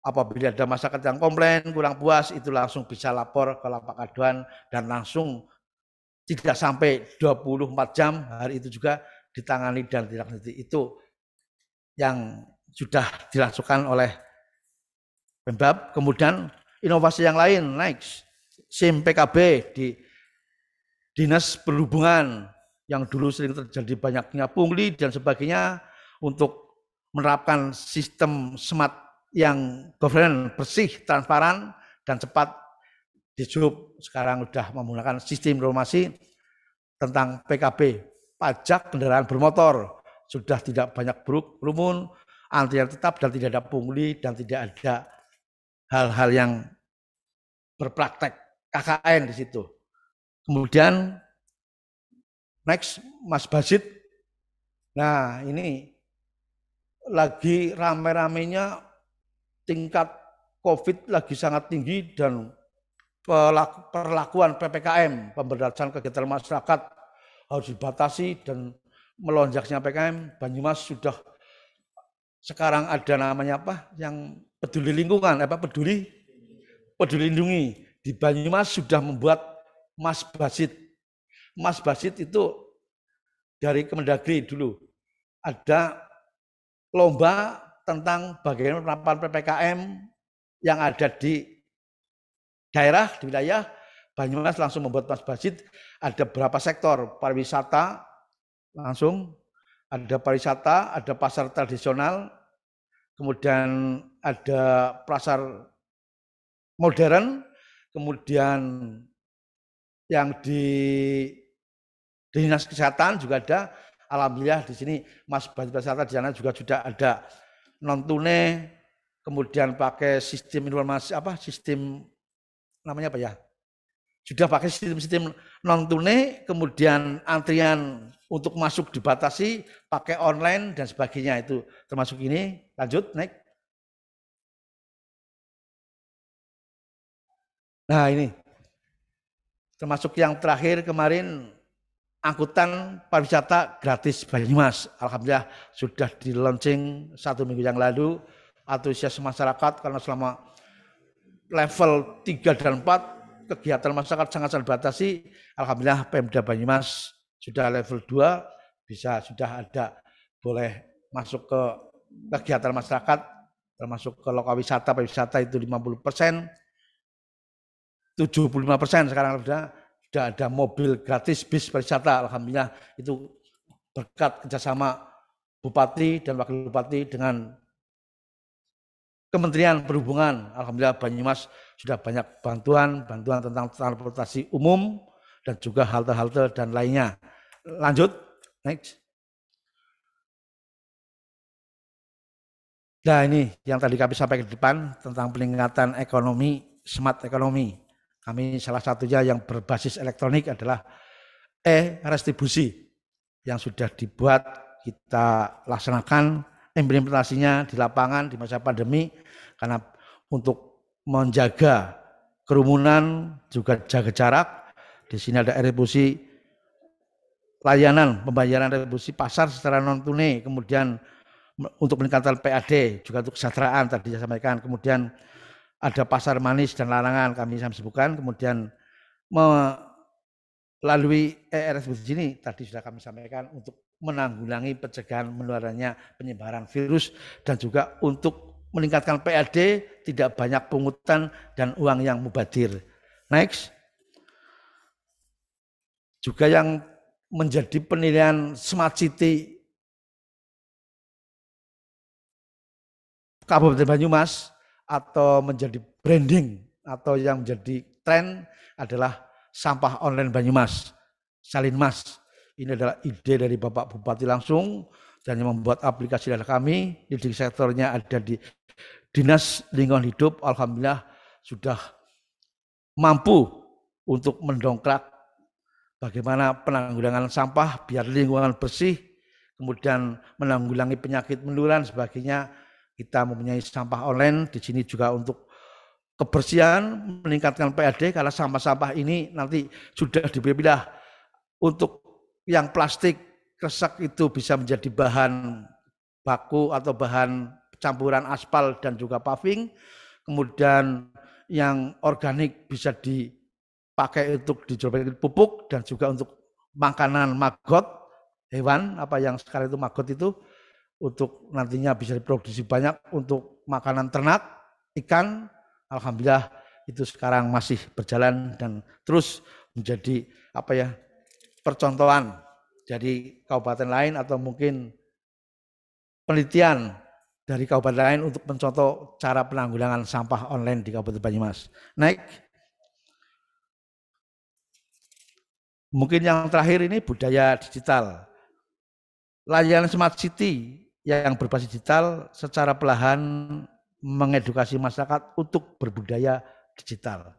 apabila ada masyarakat yang komplain kurang puas itu langsung bisa lapor ke lapak aduan dan langsung tidak sampai 24 jam hari itu juga ditangani dan nanti itu yang sudah dilakukan oleh pembab kemudian inovasi yang lain next SIM PKB di dinas perhubungan yang dulu sering terjadi banyaknya pungli dan sebagainya untuk menerapkan sistem smart yang governance bersih, transparan, dan cepat di sekarang sudah menggunakan sistem informasi tentang PKB, pajak kendaraan bermotor sudah tidak banyak buruk anti antrian tetap dan tidak ada pungli dan tidak ada hal-hal yang berpraktek KKN di situ. Kemudian next Mas Basit. Nah, ini lagi rame-ramenya tingkat COVID lagi sangat tinggi dan perlakuan PPKM, pemberdayaan kegiatan masyarakat harus dibatasi dan melonjaknya PKM, Banyumas sudah sekarang ada namanya apa yang peduli lingkungan, apa peduli peduli lindungi. Di Banyumas sudah membuat Mas Basit. Mas Basit itu dari Kemendagri dulu. Ada lomba tentang bagaimana penerapan PPKM yang ada di daerah di wilayah Banyumas langsung membuat Mas Basit ada berapa sektor pariwisata langsung ada pariwisata, ada pasar tradisional, kemudian ada pasar modern, kemudian yang di dinas kesehatan juga ada. Alhamdulillah di sini Mas Basit Pariwisata di sana juga sudah ada non tunai, kemudian pakai sistem informasi apa sistem namanya apa ya? Sudah pakai sistem-sistem non tunai, kemudian antrian untuk masuk dibatasi, pakai online dan sebagainya itu termasuk ini. Lanjut, naik. Nah ini termasuk yang terakhir kemarin angkutan pariwisata gratis Banyumas. Alhamdulillah sudah di launching satu minggu yang lalu antusias masyarakat karena selama level 3 dan 4 kegiatan masyarakat sangat terbatasi. Alhamdulillah Pemda Banyumas sudah level 2 bisa sudah ada boleh masuk ke kegiatan masyarakat termasuk ke lokasi wisata pariwisata itu 50 persen 75 persen sekarang sudah sudah ada mobil gratis bis pariwisata alhamdulillah itu berkat kerjasama bupati dan wakil bupati dengan Kementerian Perhubungan, Alhamdulillah Banyumas sudah banyak bantuan, bantuan tentang transportasi umum dan juga halte-halte dan lainnya. Lanjut, next. Nah ini yang tadi kami sampaikan ke depan tentang peningkatan ekonomi, smart ekonomi. Kami salah satunya yang berbasis elektronik adalah e-restribusi yang sudah dibuat, kita laksanakan implementasinya di lapangan di masa pandemi karena untuk menjaga kerumunan juga jaga jarak. Di sini ada retribusi layanan pembayaran retribusi pasar secara non tunai, kemudian untuk meningkatkan PAD juga untuk kesejahteraan tadi saya sampaikan, kemudian ada pasar manis dan larangan kami sampaikan kemudian melalui ERS ini tadi sudah kami sampaikan untuk menanggulangi pencegahan meluarnya penyebaran virus dan juga untuk meningkatkan PAD, tidak banyak pungutan dan uang yang mubadir. Next. Juga yang menjadi penilaian Smart City Kabupaten Banyumas atau menjadi branding atau yang menjadi tren adalah sampah online Banyumas, Salin Mas Ini adalah ide dari Bapak Bupati langsung dan yang membuat aplikasi dari kami. Di sektornya ada di Dinas Lingkungan Hidup alhamdulillah sudah mampu untuk mendongkrak bagaimana penanggulangan sampah biar lingkungan bersih, kemudian menanggulangi penyakit menular sebagainya. Kita mempunyai sampah online di sini juga untuk kebersihan, meningkatkan PAD karena sampah-sampah ini nanti sudah dipilah untuk yang plastik kresek itu bisa menjadi bahan baku atau bahan campuran aspal dan juga paving. Kemudian yang organik bisa dipakai untuk dijadikan pupuk dan juga untuk makanan maggot hewan apa yang sekarang itu maggot itu untuk nantinya bisa diproduksi banyak untuk makanan ternak ikan alhamdulillah itu sekarang masih berjalan dan terus menjadi apa ya percontohan jadi kabupaten lain atau mungkin penelitian dari kabupaten lain untuk mencontoh cara penanggulangan sampah online di Kabupaten Banyumas. Naik. Mungkin yang terakhir ini budaya digital. Layanan smart city yang berbasis digital secara perlahan mengedukasi masyarakat untuk berbudaya digital.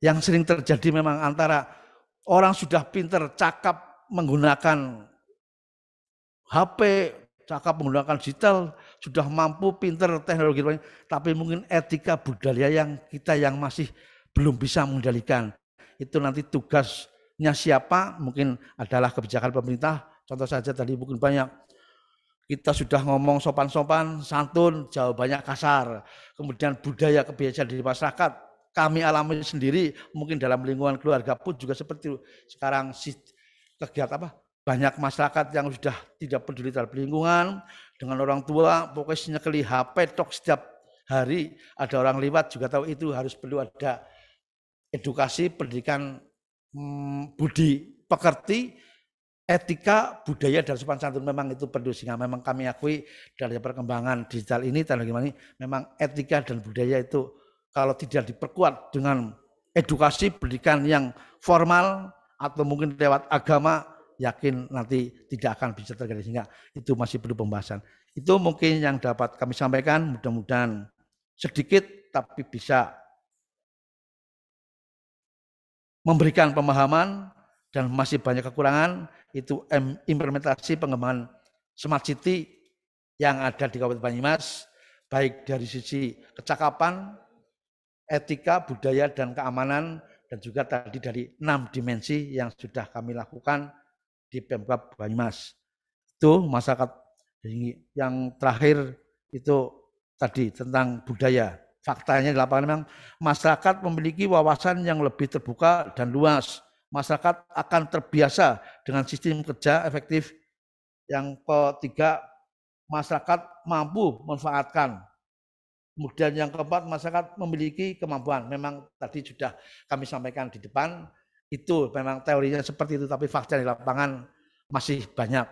Yang sering terjadi memang antara orang sudah pinter, cakap menggunakan HP, cakap menggunakan digital, sudah mampu pinter teknologi tapi mungkin etika budaya yang kita yang masih belum bisa mengendalikan itu nanti tugasnya siapa mungkin adalah kebijakan pemerintah contoh saja tadi mungkin banyak kita sudah ngomong sopan-sopan santun jauh banyak kasar kemudian budaya kebiasaan di masyarakat kami alami sendiri mungkin dalam lingkungan keluarga pun juga seperti itu. sekarang kegiatan apa banyak masyarakat yang sudah tidak peduli terhadap lingkungan, dengan orang tua, pokoknya nyekeli HP tok setiap hari. Ada orang lewat juga tahu itu harus perlu ada edukasi, pendidikan hmm, budi pekerti, etika, budaya, dan sopan santun memang itu perlu. Sehingga memang kami akui dari perkembangan digital ini, tanda gimana ini, memang etika dan budaya itu kalau tidak diperkuat dengan edukasi pendidikan yang formal atau mungkin lewat agama yakin nanti tidak akan bisa terjadi sehingga itu masih perlu pembahasan. Itu mungkin yang dapat kami sampaikan, mudah-mudahan sedikit tapi bisa memberikan pemahaman dan masih banyak kekurangan itu implementasi pengembangan smart city yang ada di Kabupaten Banyumas baik dari sisi kecakapan, etika, budaya dan keamanan dan juga tadi dari enam dimensi yang sudah kami lakukan di Pemkap Banyumas. Itu masyarakat yang terakhir itu tadi tentang budaya. Faktanya di lapangan memang masyarakat memiliki wawasan yang lebih terbuka dan luas. Masyarakat akan terbiasa dengan sistem kerja efektif. Yang ketiga, masyarakat mampu memanfaatkan. Kemudian yang keempat, masyarakat memiliki kemampuan. Memang tadi sudah kami sampaikan di depan, itu memang teorinya seperti itu, tapi fakta di lapangan masih banyak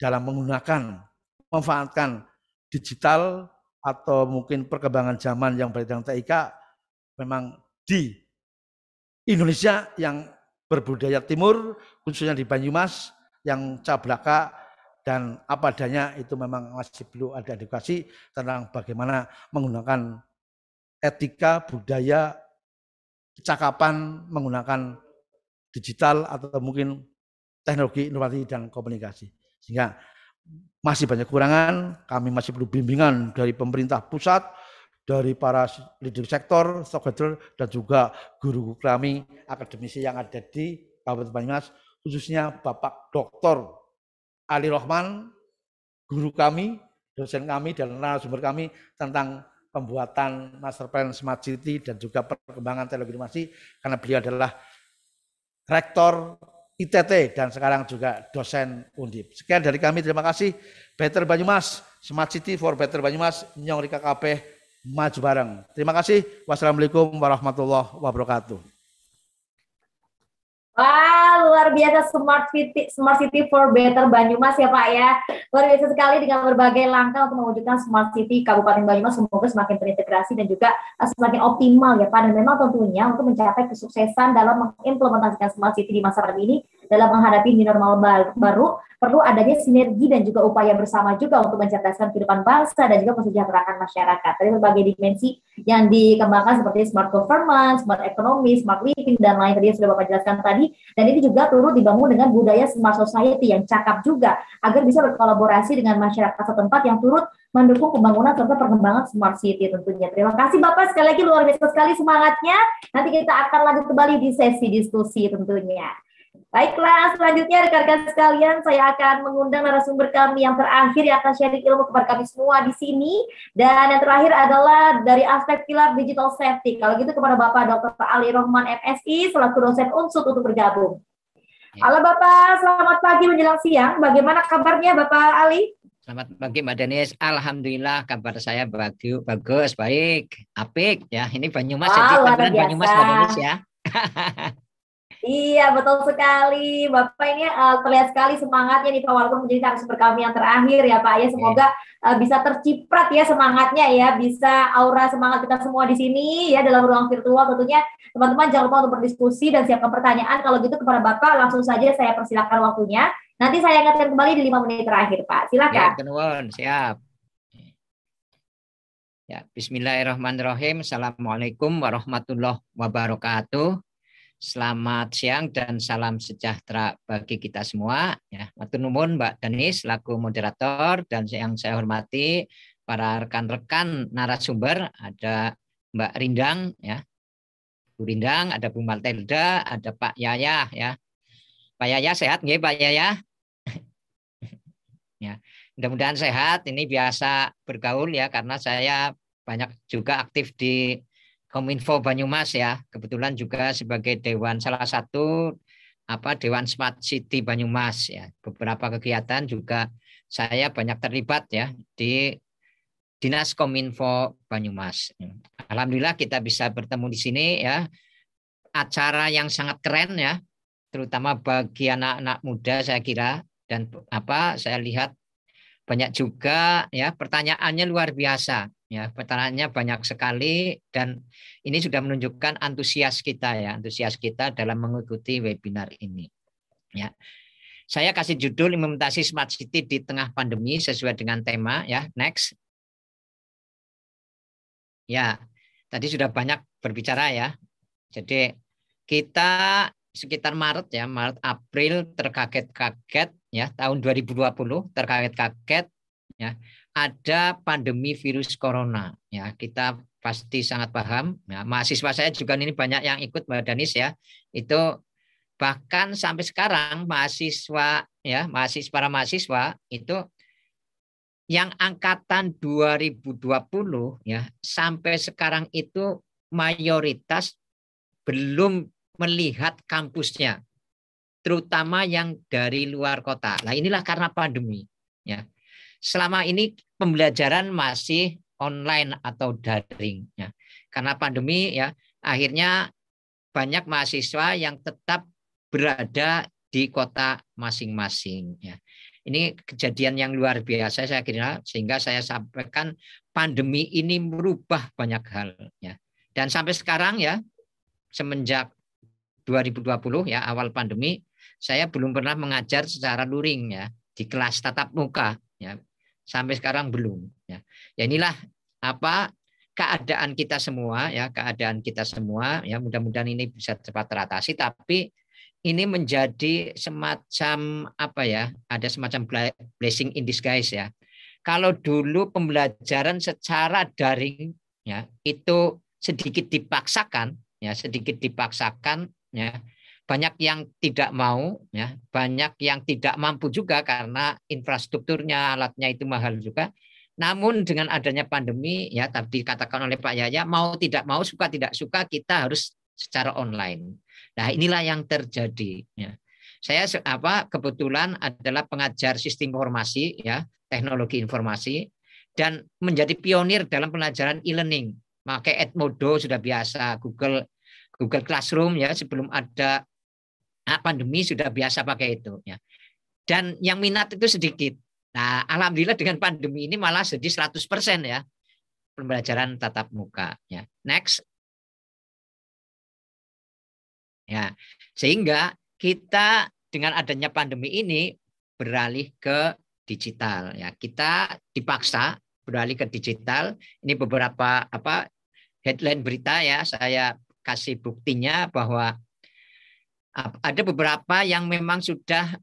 dalam menggunakan, memanfaatkan digital atau mungkin perkembangan zaman yang dengan TIK memang di Indonesia yang berbudaya timur khususnya di Banyumas yang cablaka dan apa adanya itu memang masih perlu ada edukasi tentang bagaimana menggunakan etika budaya kecakapan menggunakan digital atau mungkin teknologi inovasi dan komunikasi. Sehingga masih banyak kurangan, kami masih perlu bimbingan dari pemerintah pusat, dari para leader sektor, stakeholder, dan juga guru kami akademisi yang ada di Kabupaten Banyumas, khususnya Bapak Dr. Ali Rohman, guru kami, dosen kami, dan narasumber kami tentang pembuatan master plan smart city dan juga perkembangan teknologi informasi karena beliau adalah Rektor ITT dan sekarang juga dosen Undip. Sekian dari kami, terima kasih. Better Banyumas, Smart City for Better Banyumas, Nyong Rika KP, maju bareng. Terima kasih. Wassalamualaikum warahmatullahi wabarakatuh. Wah, luar biasa Smart City, Smart City for Better Banyumas ya Pak ya. Luar biasa sekali dengan berbagai langkah untuk mewujudkan Smart City Kabupaten Banyumas semoga semakin terintegrasi dan juga eh, semakin optimal ya Pak. Dan memang tentunya untuk mencapai kesuksesan dalam mengimplementasikan Smart City di masa pandemi ini dalam menghadapi new normal baru perlu adanya sinergi dan juga upaya bersama juga untuk mencerdaskan kehidupan bangsa dan juga mensejahterakan masyarakat dari berbagai dimensi yang dikembangkan seperti smart government, smart economy, smart living dan lain tadi yang sudah Bapak jelaskan tadi dan ini juga perlu dibangun dengan budaya smart society yang cakap juga agar bisa berkolaborasi dengan masyarakat setempat yang turut mendukung pembangunan serta perkembangan smart city tentunya. Terima kasih Bapak sekali lagi luar biasa sekali semangatnya. Nanti kita akan lanjut kembali di sesi diskusi tentunya. Baiklah, selanjutnya rekan-rekan sekalian, saya akan mengundang narasumber kami yang terakhir yang akan sharing ilmu kepada kami semua di sini. Dan yang terakhir adalah dari aspek pilar digital safety. Kalau gitu kepada Bapak Dr. Ali Rohman MSI, selaku dosen unsur untuk bergabung. Ya. Halo Bapak, selamat pagi menjelang siang. Bagaimana kabarnya Bapak Ali? Selamat pagi Mbak Denis. Alhamdulillah kabar saya bagus, bagus baik, apik ya. Ini Banyumas, oh, jadi ah, Banyumas Mbak Denis ya. Iya, betul sekali. Bapak ini uh, terlihat sekali semangatnya nih Pak, walaupun menjadi super kami yang terakhir ya Pak ya. Iya. Semoga uh, bisa terciprat ya semangatnya ya, bisa aura semangat kita semua di sini ya dalam ruang virtual tentunya. Teman-teman jangan lupa untuk berdiskusi dan siapkan pertanyaan. Kalau gitu kepada Bapak langsung saja saya persilakan waktunya. Nanti saya ingatkan kembali di lima menit terakhir Pak. Silakan. Ya, siap. Ya, Bismillahirrahmanirrahim. Assalamualaikum warahmatullahi wabarakatuh. Selamat siang dan salam sejahtera bagi kita semua. Ya, matur nuwun Mbak Danis, laku moderator dan yang saya hormati para rekan-rekan narasumber ada Mbak Rindang ya. Bu Rindang, ada Bu Martelda, ada Pak Yaya ya. Pak Yaya sehat nggih Pak Yaya? ya. Mudah-mudahan sehat. Ini biasa bergaul ya karena saya banyak juga aktif di Kominfo Banyumas ya, kebetulan juga sebagai dewan salah satu apa Dewan Smart City Banyumas ya. Beberapa kegiatan juga saya banyak terlibat ya di Dinas Kominfo Banyumas. Alhamdulillah kita bisa bertemu di sini ya. Acara yang sangat keren ya, terutama bagi anak-anak muda saya kira dan apa saya lihat banyak juga ya pertanyaannya luar biasa ya pertanyaannya banyak sekali dan ini sudah menunjukkan antusias kita ya antusias kita dalam mengikuti webinar ini ya saya kasih judul implementasi smart city di tengah pandemi sesuai dengan tema ya next ya tadi sudah banyak berbicara ya jadi kita sekitar Maret ya Maret April terkaget-kaget ya tahun 2020 terkaget-kaget ya ada pandemi virus corona ya kita pasti sangat paham ya, mahasiswa saya juga ini banyak yang ikut Mbak Danis ya itu bahkan sampai sekarang mahasiswa ya mahasiswa para mahasiswa itu yang angkatan 2020 ya sampai sekarang itu mayoritas belum melihat kampusnya terutama yang dari luar kota. Nah inilah karena pandemi ya selama ini pembelajaran masih online atau daring. Ya. Karena pandemi ya akhirnya banyak mahasiswa yang tetap berada di kota masing-masing. Ya. Ini kejadian yang luar biasa saya kira sehingga saya sampaikan pandemi ini merubah banyak hal. Ya. Dan sampai sekarang ya semenjak 2020 ya awal pandemi saya belum pernah mengajar secara luring ya di kelas tatap muka ya sampai sekarang belum ya, ya inilah apa keadaan kita semua ya keadaan kita semua ya mudah-mudahan ini bisa cepat teratasi tapi ini menjadi semacam apa ya ada semacam blessing in disguise ya kalau dulu pembelajaran secara daring ya itu sedikit dipaksakan ya sedikit dipaksakan ya banyak yang tidak mau ya banyak yang tidak mampu juga karena infrastrukturnya alatnya itu mahal juga namun dengan adanya pandemi ya tadi dikatakan oleh Pak Yaya mau tidak mau suka tidak suka kita harus secara online. Nah inilah yang terjadi. Ya. Saya apa kebetulan adalah pengajar sistem informasi ya teknologi informasi dan menjadi pionir dalam pelajaran e-learning. Pakai Edmodo sudah biasa, Google Google Classroom ya sebelum ada Ah, pandemi sudah biasa pakai itu ya. Dan yang minat itu sedikit. Nah, alhamdulillah dengan pandemi ini malah jadi 100% ya pembelajaran tatap muka ya. Next. Ya. Sehingga kita dengan adanya pandemi ini beralih ke digital ya. Kita dipaksa beralih ke digital. Ini beberapa apa headline berita ya saya kasih buktinya bahwa ada beberapa yang memang sudah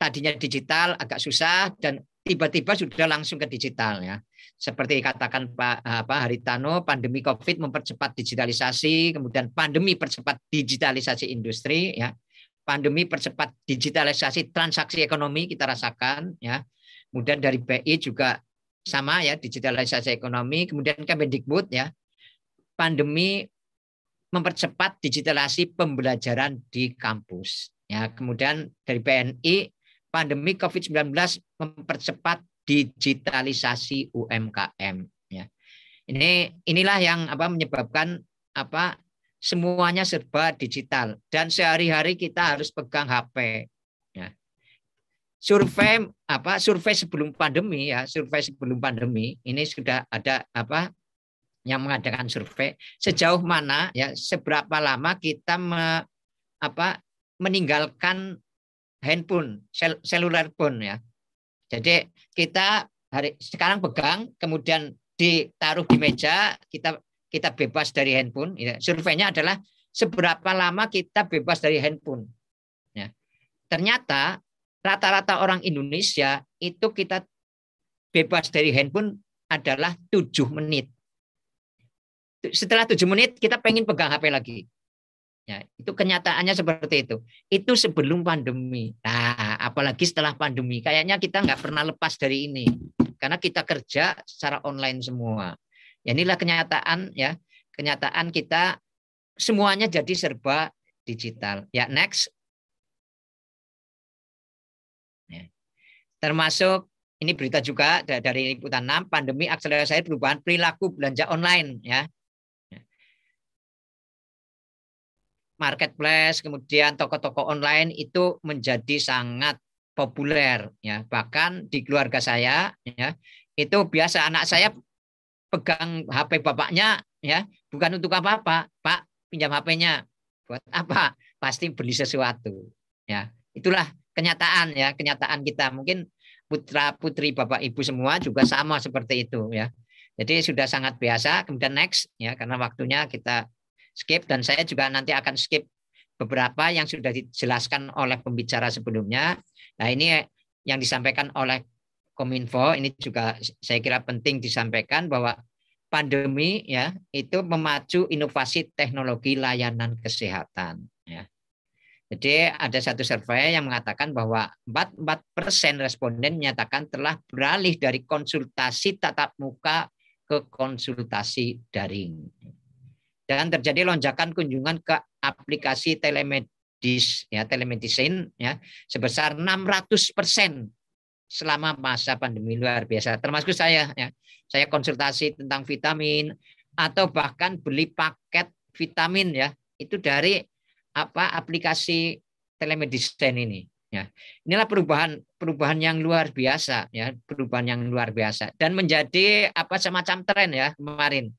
tadinya digital agak susah dan tiba-tiba sudah langsung ke digital ya. Seperti katakan Pak apa Haritano, pandemi Covid mempercepat digitalisasi, kemudian pandemi percepat digitalisasi industri ya. Pandemi percepat digitalisasi transaksi ekonomi kita rasakan ya. Kemudian dari BI juga sama ya digitalisasi ekonomi, kemudian Kemendikbud ya. Pandemi mempercepat digitalisasi pembelajaran di kampus. Ya, kemudian dari PNI, pandemi COVID-19 mempercepat digitalisasi UMKM. Ya. Ini inilah yang apa menyebabkan apa semuanya serba digital dan sehari-hari kita harus pegang HP. Ya. Survei apa survei sebelum pandemi ya survei sebelum pandemi ini sudah ada apa yang mengadakan survei sejauh mana ya seberapa lama kita me, apa meninggalkan handphone sel, seluler pun ya jadi kita hari sekarang pegang kemudian ditaruh di meja kita kita bebas dari handphone ya. surveinya adalah seberapa lama kita bebas dari handphone ya ternyata rata-rata orang Indonesia itu kita bebas dari handphone adalah tujuh menit setelah tujuh menit kita pengen pegang HP lagi. Ya, itu kenyataannya seperti itu. Itu sebelum pandemi. Nah, apalagi setelah pandemi, kayaknya kita nggak pernah lepas dari ini karena kita kerja secara online semua. Ya, inilah kenyataan ya, kenyataan kita semuanya jadi serba digital. Ya, next. Ya. Termasuk ini berita juga dari Liputan 6, pandemi akselerasi perubahan perilaku belanja online ya. marketplace, kemudian toko-toko online itu menjadi sangat populer ya. Bahkan di keluarga saya ya, itu biasa anak saya pegang HP bapaknya ya, bukan untuk apa-apa, Pak, pinjam HP-nya. Buat apa? Pasti beli sesuatu ya. Itulah kenyataan ya, kenyataan kita. Mungkin putra-putri Bapak Ibu semua juga sama seperti itu ya. Jadi sudah sangat biasa. Kemudian next ya karena waktunya kita skip dan saya juga nanti akan skip beberapa yang sudah dijelaskan oleh pembicara sebelumnya. Nah, ini yang disampaikan oleh Kominfo ini juga saya kira penting disampaikan bahwa pandemi ya itu memacu inovasi teknologi layanan kesehatan ya. Jadi ada satu survei yang mengatakan bahwa 44 persen responden menyatakan telah beralih dari konsultasi tatap muka ke konsultasi daring dan terjadi lonjakan kunjungan ke aplikasi telemedis ya telemedicine ya sebesar 600 persen selama masa pandemi luar biasa. Termasuk saya ya. Saya konsultasi tentang vitamin atau bahkan beli paket vitamin ya. Itu dari apa aplikasi telemedicine ini ya. Inilah perubahan perubahan yang luar biasa ya, perubahan yang luar biasa dan menjadi apa semacam tren ya kemarin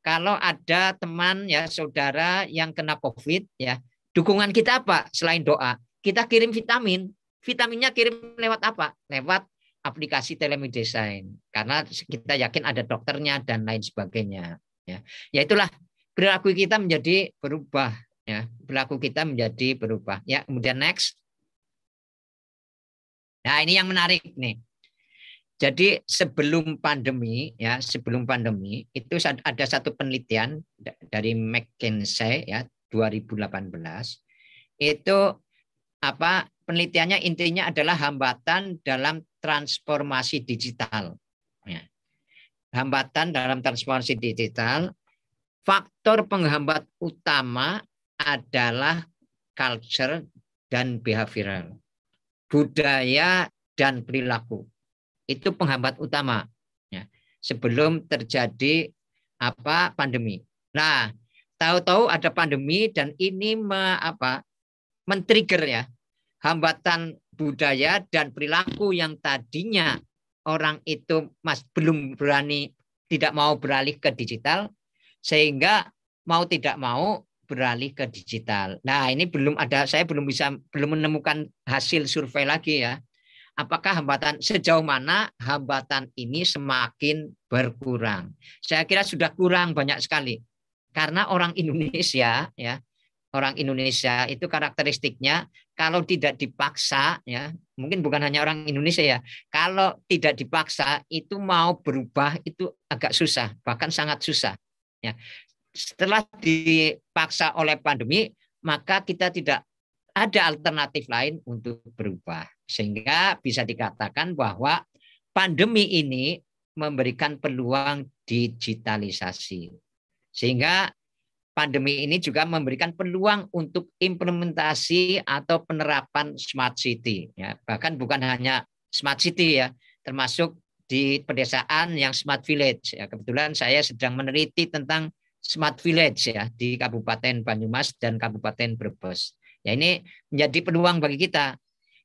kalau ada teman ya saudara yang kena COVID ya, dukungan kita apa selain doa? Kita kirim vitamin. Vitaminnya kirim lewat apa? Lewat aplikasi telemedicine karena kita yakin ada dokternya dan lain sebagainya ya. Ya itulah perilaku kita menjadi berubah ya. Perilaku kita menjadi berubah ya. Kemudian next. Nah, ini yang menarik nih. Jadi sebelum pandemi ya, sebelum pandemi itu ada satu penelitian dari McKinsey ya 2018 itu apa penelitiannya intinya adalah hambatan dalam transformasi digital. Ya. Hambatan dalam transformasi digital, faktor penghambat utama adalah culture dan behavioral, budaya dan perilaku itu penghambat utama ya, sebelum terjadi apa pandemi. Nah, tahu-tahu ada pandemi dan ini me, apa men-trigger ya hambatan budaya dan perilaku yang tadinya orang itu mas belum berani tidak mau beralih ke digital sehingga mau tidak mau beralih ke digital. Nah, ini belum ada saya belum bisa belum menemukan hasil survei lagi ya apakah hambatan sejauh mana hambatan ini semakin berkurang. Saya kira sudah kurang banyak sekali. Karena orang Indonesia ya, orang Indonesia itu karakteristiknya kalau tidak dipaksa ya, mungkin bukan hanya orang Indonesia ya. Kalau tidak dipaksa itu mau berubah itu agak susah, bahkan sangat susah ya. Setelah dipaksa oleh pandemi, maka kita tidak ada alternatif lain untuk berubah. Sehingga bisa dikatakan bahwa pandemi ini memberikan peluang digitalisasi. Sehingga pandemi ini juga memberikan peluang untuk implementasi atau penerapan smart city ya. Bahkan bukan hanya smart city ya, termasuk di pedesaan yang smart village ya. Kebetulan saya sedang meneliti tentang smart village ya di Kabupaten Banyumas dan Kabupaten Brebes. Ya ini menjadi peluang bagi kita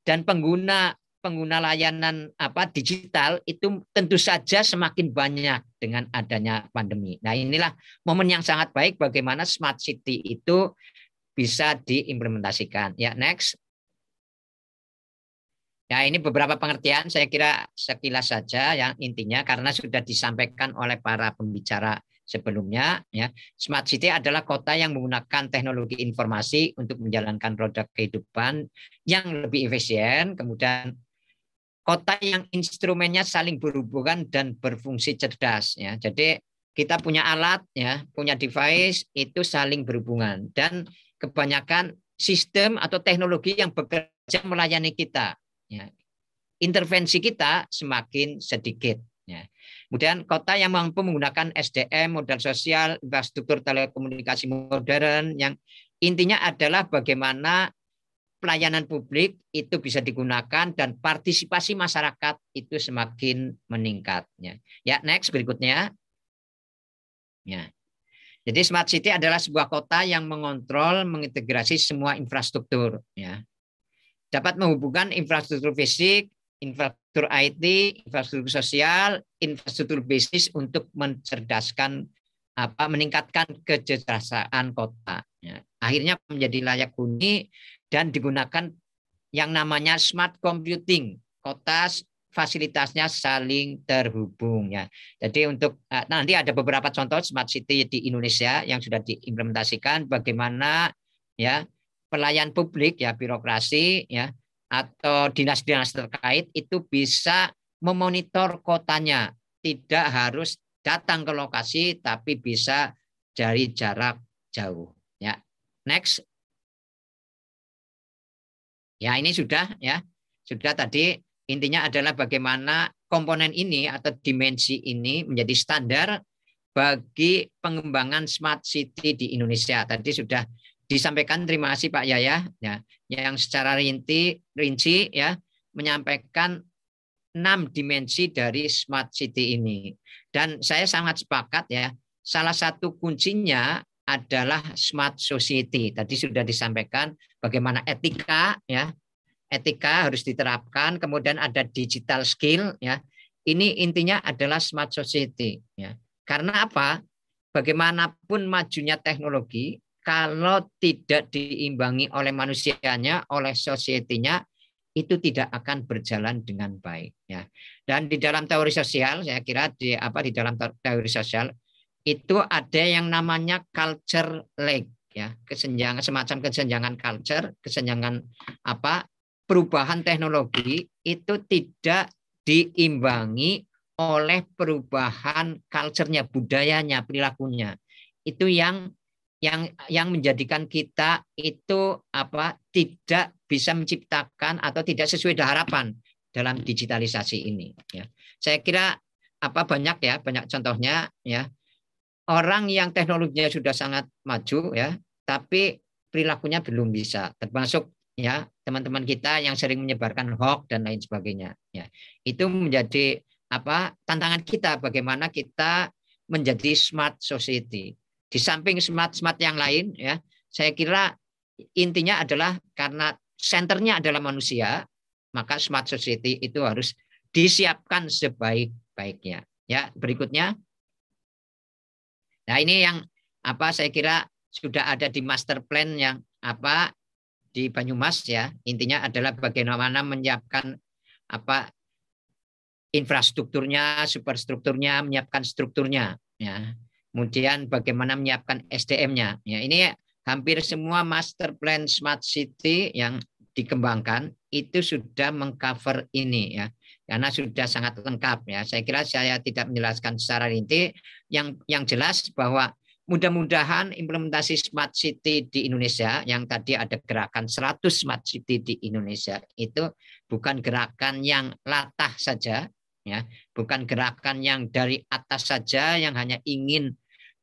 dan pengguna pengguna layanan apa digital itu tentu saja semakin banyak dengan adanya pandemi. Nah, inilah momen yang sangat baik bagaimana smart city itu bisa diimplementasikan. Ya, next. Nah ini beberapa pengertian saya kira sekilas saja yang intinya karena sudah disampaikan oleh para pembicara sebelumnya. Ya. Smart City adalah kota yang menggunakan teknologi informasi untuk menjalankan produk kehidupan yang lebih efisien, kemudian kota yang instrumennya saling berhubungan dan berfungsi cerdas. Ya. Jadi kita punya alat, ya, punya device itu saling berhubungan dan kebanyakan sistem atau teknologi yang bekerja melayani kita. Ya. Intervensi kita semakin sedikit. Ya. Kemudian kota yang mampu menggunakan SDM, modal sosial, infrastruktur telekomunikasi modern yang intinya adalah bagaimana pelayanan publik itu bisa digunakan dan partisipasi masyarakat itu semakin meningkatnya. Ya, next berikutnya. Ya. Jadi smart city adalah sebuah kota yang mengontrol, mengintegrasi semua infrastruktur, ya. Dapat menghubungkan infrastruktur fisik, infrastruktur IT, infrastruktur sosial, infrastruktur bisnis untuk mencerdaskan apa meningkatkan kecerdasan kota. Ya, akhirnya menjadi layak huni dan digunakan yang namanya smart computing. Kota fasilitasnya saling terhubung ya. Jadi untuk eh, nah, nanti ada beberapa contoh smart city di Indonesia yang sudah diimplementasikan bagaimana ya pelayan publik ya birokrasi ya atau dinas-dinas terkait itu bisa memonitor kotanya, tidak harus datang ke lokasi tapi bisa dari jarak jauh ya. Next. Ya, ini sudah ya. Sudah tadi intinya adalah bagaimana komponen ini atau dimensi ini menjadi standar bagi pengembangan smart city di Indonesia. Tadi sudah disampaikan terima kasih Pak Yaya ya yang secara rinci rinci ya menyampaikan enam dimensi dari smart city ini dan saya sangat sepakat ya salah satu kuncinya adalah smart society tadi sudah disampaikan bagaimana etika ya etika harus diterapkan kemudian ada digital skill ya ini intinya adalah smart society ya karena apa bagaimanapun majunya teknologi kalau tidak diimbangi oleh manusianya, oleh sosietinya, itu tidak akan berjalan dengan baik ya. Dan di dalam teori sosial saya kira di apa di dalam teori sosial itu ada yang namanya culture lag ya, kesenjangan semacam kesenjangan culture, kesenjangan apa perubahan teknologi itu tidak diimbangi oleh perubahan culture-nya, budayanya, perilakunya. Itu yang yang yang menjadikan kita itu apa tidak bisa menciptakan atau tidak sesuai dengan harapan dalam digitalisasi ini ya. Saya kira apa banyak ya, banyak contohnya ya. Orang yang teknologinya sudah sangat maju ya, tapi perilakunya belum bisa. Termasuk ya teman-teman kita yang sering menyebarkan hoax dan lain sebagainya ya itu menjadi apa tantangan kita bagaimana kita menjadi smart society di samping smart-smart yang lain ya saya kira intinya adalah karena senternya adalah manusia maka smart society itu harus disiapkan sebaik-baiknya ya berikutnya nah ini yang apa saya kira sudah ada di master plan yang apa di Banyumas ya intinya adalah bagaimana menyiapkan apa infrastrukturnya superstrukturnya menyiapkan strukturnya ya Kemudian bagaimana menyiapkan SDM-nya. Ya, ini hampir semua master plan smart city yang dikembangkan itu sudah mengcover ini ya karena sudah sangat lengkap ya saya kira saya tidak menjelaskan secara rinci yang yang jelas bahwa mudah-mudahan implementasi smart city di Indonesia yang tadi ada gerakan 100 smart city di Indonesia itu bukan gerakan yang latah saja ya bukan gerakan yang dari atas saja yang hanya ingin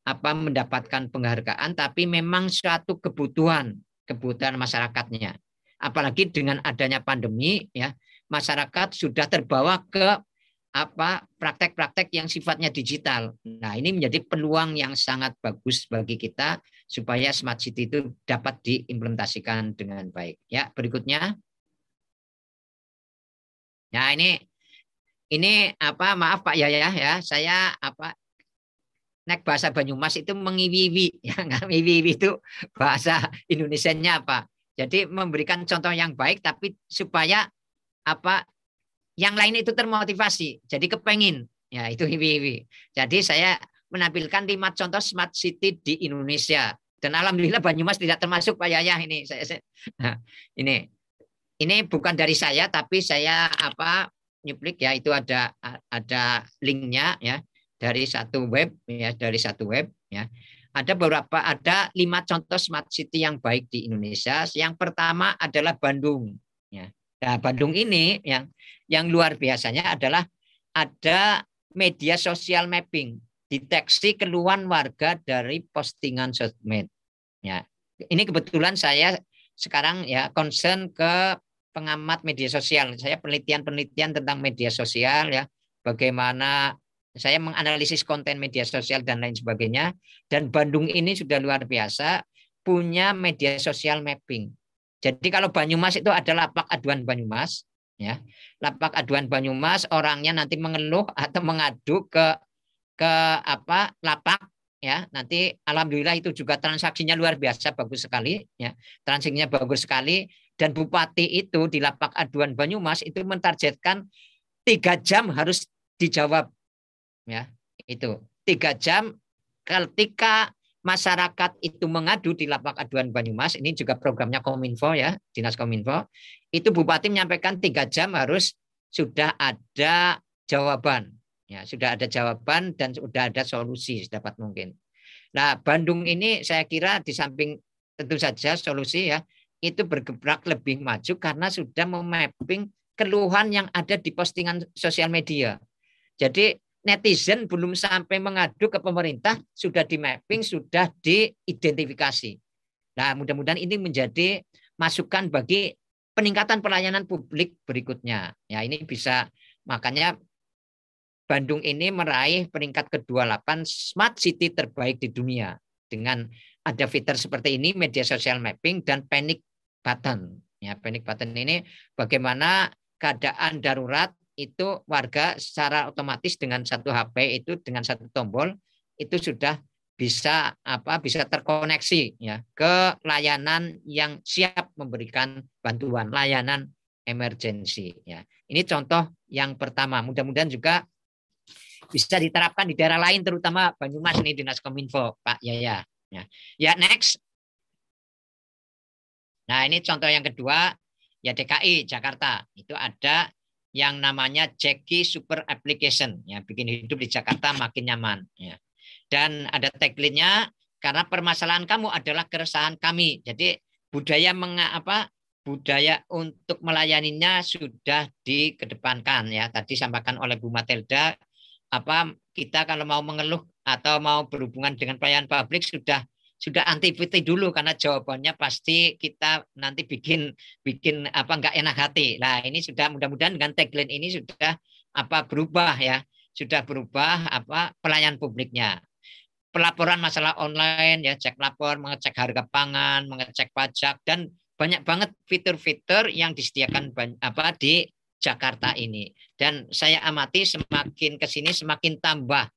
apa mendapatkan penghargaan tapi memang suatu kebutuhan kebutuhan masyarakatnya apalagi dengan adanya pandemi ya masyarakat sudah terbawa ke apa praktek-praktek yang sifatnya digital nah ini menjadi peluang yang sangat bagus bagi kita supaya smart city itu dapat diimplementasikan dengan baik ya berikutnya nah ini ini apa maaf Pak Yaya ya saya apa nek bahasa Banyumas itu mengiwiwi ya nggak itu bahasa Indonesianya apa jadi memberikan contoh yang baik tapi supaya apa yang lain itu termotivasi jadi kepengin ya itu iwiwi jadi saya menampilkan lima contoh smart city di Indonesia dan alhamdulillah Banyumas tidak termasuk Pak Yayah ini saya, saya nah, ini ini bukan dari saya tapi saya apa nyuplik ya itu ada ada linknya ya dari satu web ya dari satu web ya ada beberapa ada lima contoh smart city yang baik di Indonesia yang pertama adalah Bandung ya nah, Bandung ini yang yang luar biasanya adalah ada media sosial mapping deteksi keluhan warga dari postingan sosmed ya ini kebetulan saya sekarang ya concern ke pengamat media sosial saya penelitian penelitian tentang media sosial ya bagaimana saya menganalisis konten media sosial dan lain sebagainya. Dan Bandung ini sudah luar biasa punya media sosial mapping. Jadi kalau Banyumas itu ada lapak aduan Banyumas, ya. Lapak aduan Banyumas orangnya nanti mengeluh atau mengadu ke ke apa lapak ya nanti alhamdulillah itu juga transaksinya luar biasa bagus sekali ya transaksinya bagus sekali dan bupati itu di lapak aduan Banyumas itu mentargetkan tiga jam harus dijawab ya itu tiga jam ketika masyarakat itu mengadu di lapak aduan Banyumas ini juga programnya Kominfo ya dinas Kominfo itu bupati menyampaikan tiga jam harus sudah ada jawaban ya sudah ada jawaban dan sudah ada solusi dapat mungkin nah Bandung ini saya kira di samping tentu saja solusi ya itu bergerak lebih maju karena sudah memapping keluhan yang ada di postingan sosial media jadi netizen belum sampai mengadu ke pemerintah sudah di mapping, sudah diidentifikasi. Nah, mudah-mudahan ini menjadi masukan bagi peningkatan pelayanan publik berikutnya. Ya, ini bisa makanya Bandung ini meraih peringkat ke-28 smart city terbaik di dunia dengan ada fitur seperti ini media sosial mapping dan panic button. Ya, panic button ini bagaimana keadaan darurat itu warga secara otomatis dengan satu HP itu dengan satu tombol itu sudah bisa apa bisa terkoneksi ya ke layanan yang siap memberikan bantuan layanan emergensi ya ini contoh yang pertama mudah-mudahan juga bisa diterapkan di daerah lain terutama Banyumas ini dinas kominfo Pak Yaya ya ya next nah ini contoh yang kedua ya DKI Jakarta itu ada yang namanya Jackie Super Application ya bikin hidup di Jakarta makin nyaman ya. Dan ada tagline-nya karena permasalahan kamu adalah keresahan kami. Jadi budaya mengapa budaya untuk melayaninya sudah dikedepankan ya. Tadi sampaikan oleh Bu Matelda apa kita kalau mau mengeluh atau mau berhubungan dengan pelayanan publik sudah sudah anti PT dulu karena jawabannya pasti kita nanti bikin bikin apa nggak enak hati. Nah ini sudah mudah-mudahan dengan tagline ini sudah apa berubah ya sudah berubah apa pelayan publiknya pelaporan masalah online ya cek lapor mengecek harga pangan mengecek pajak dan banyak banget fitur-fitur yang disediakan apa di Jakarta ini dan saya amati semakin ke sini semakin tambah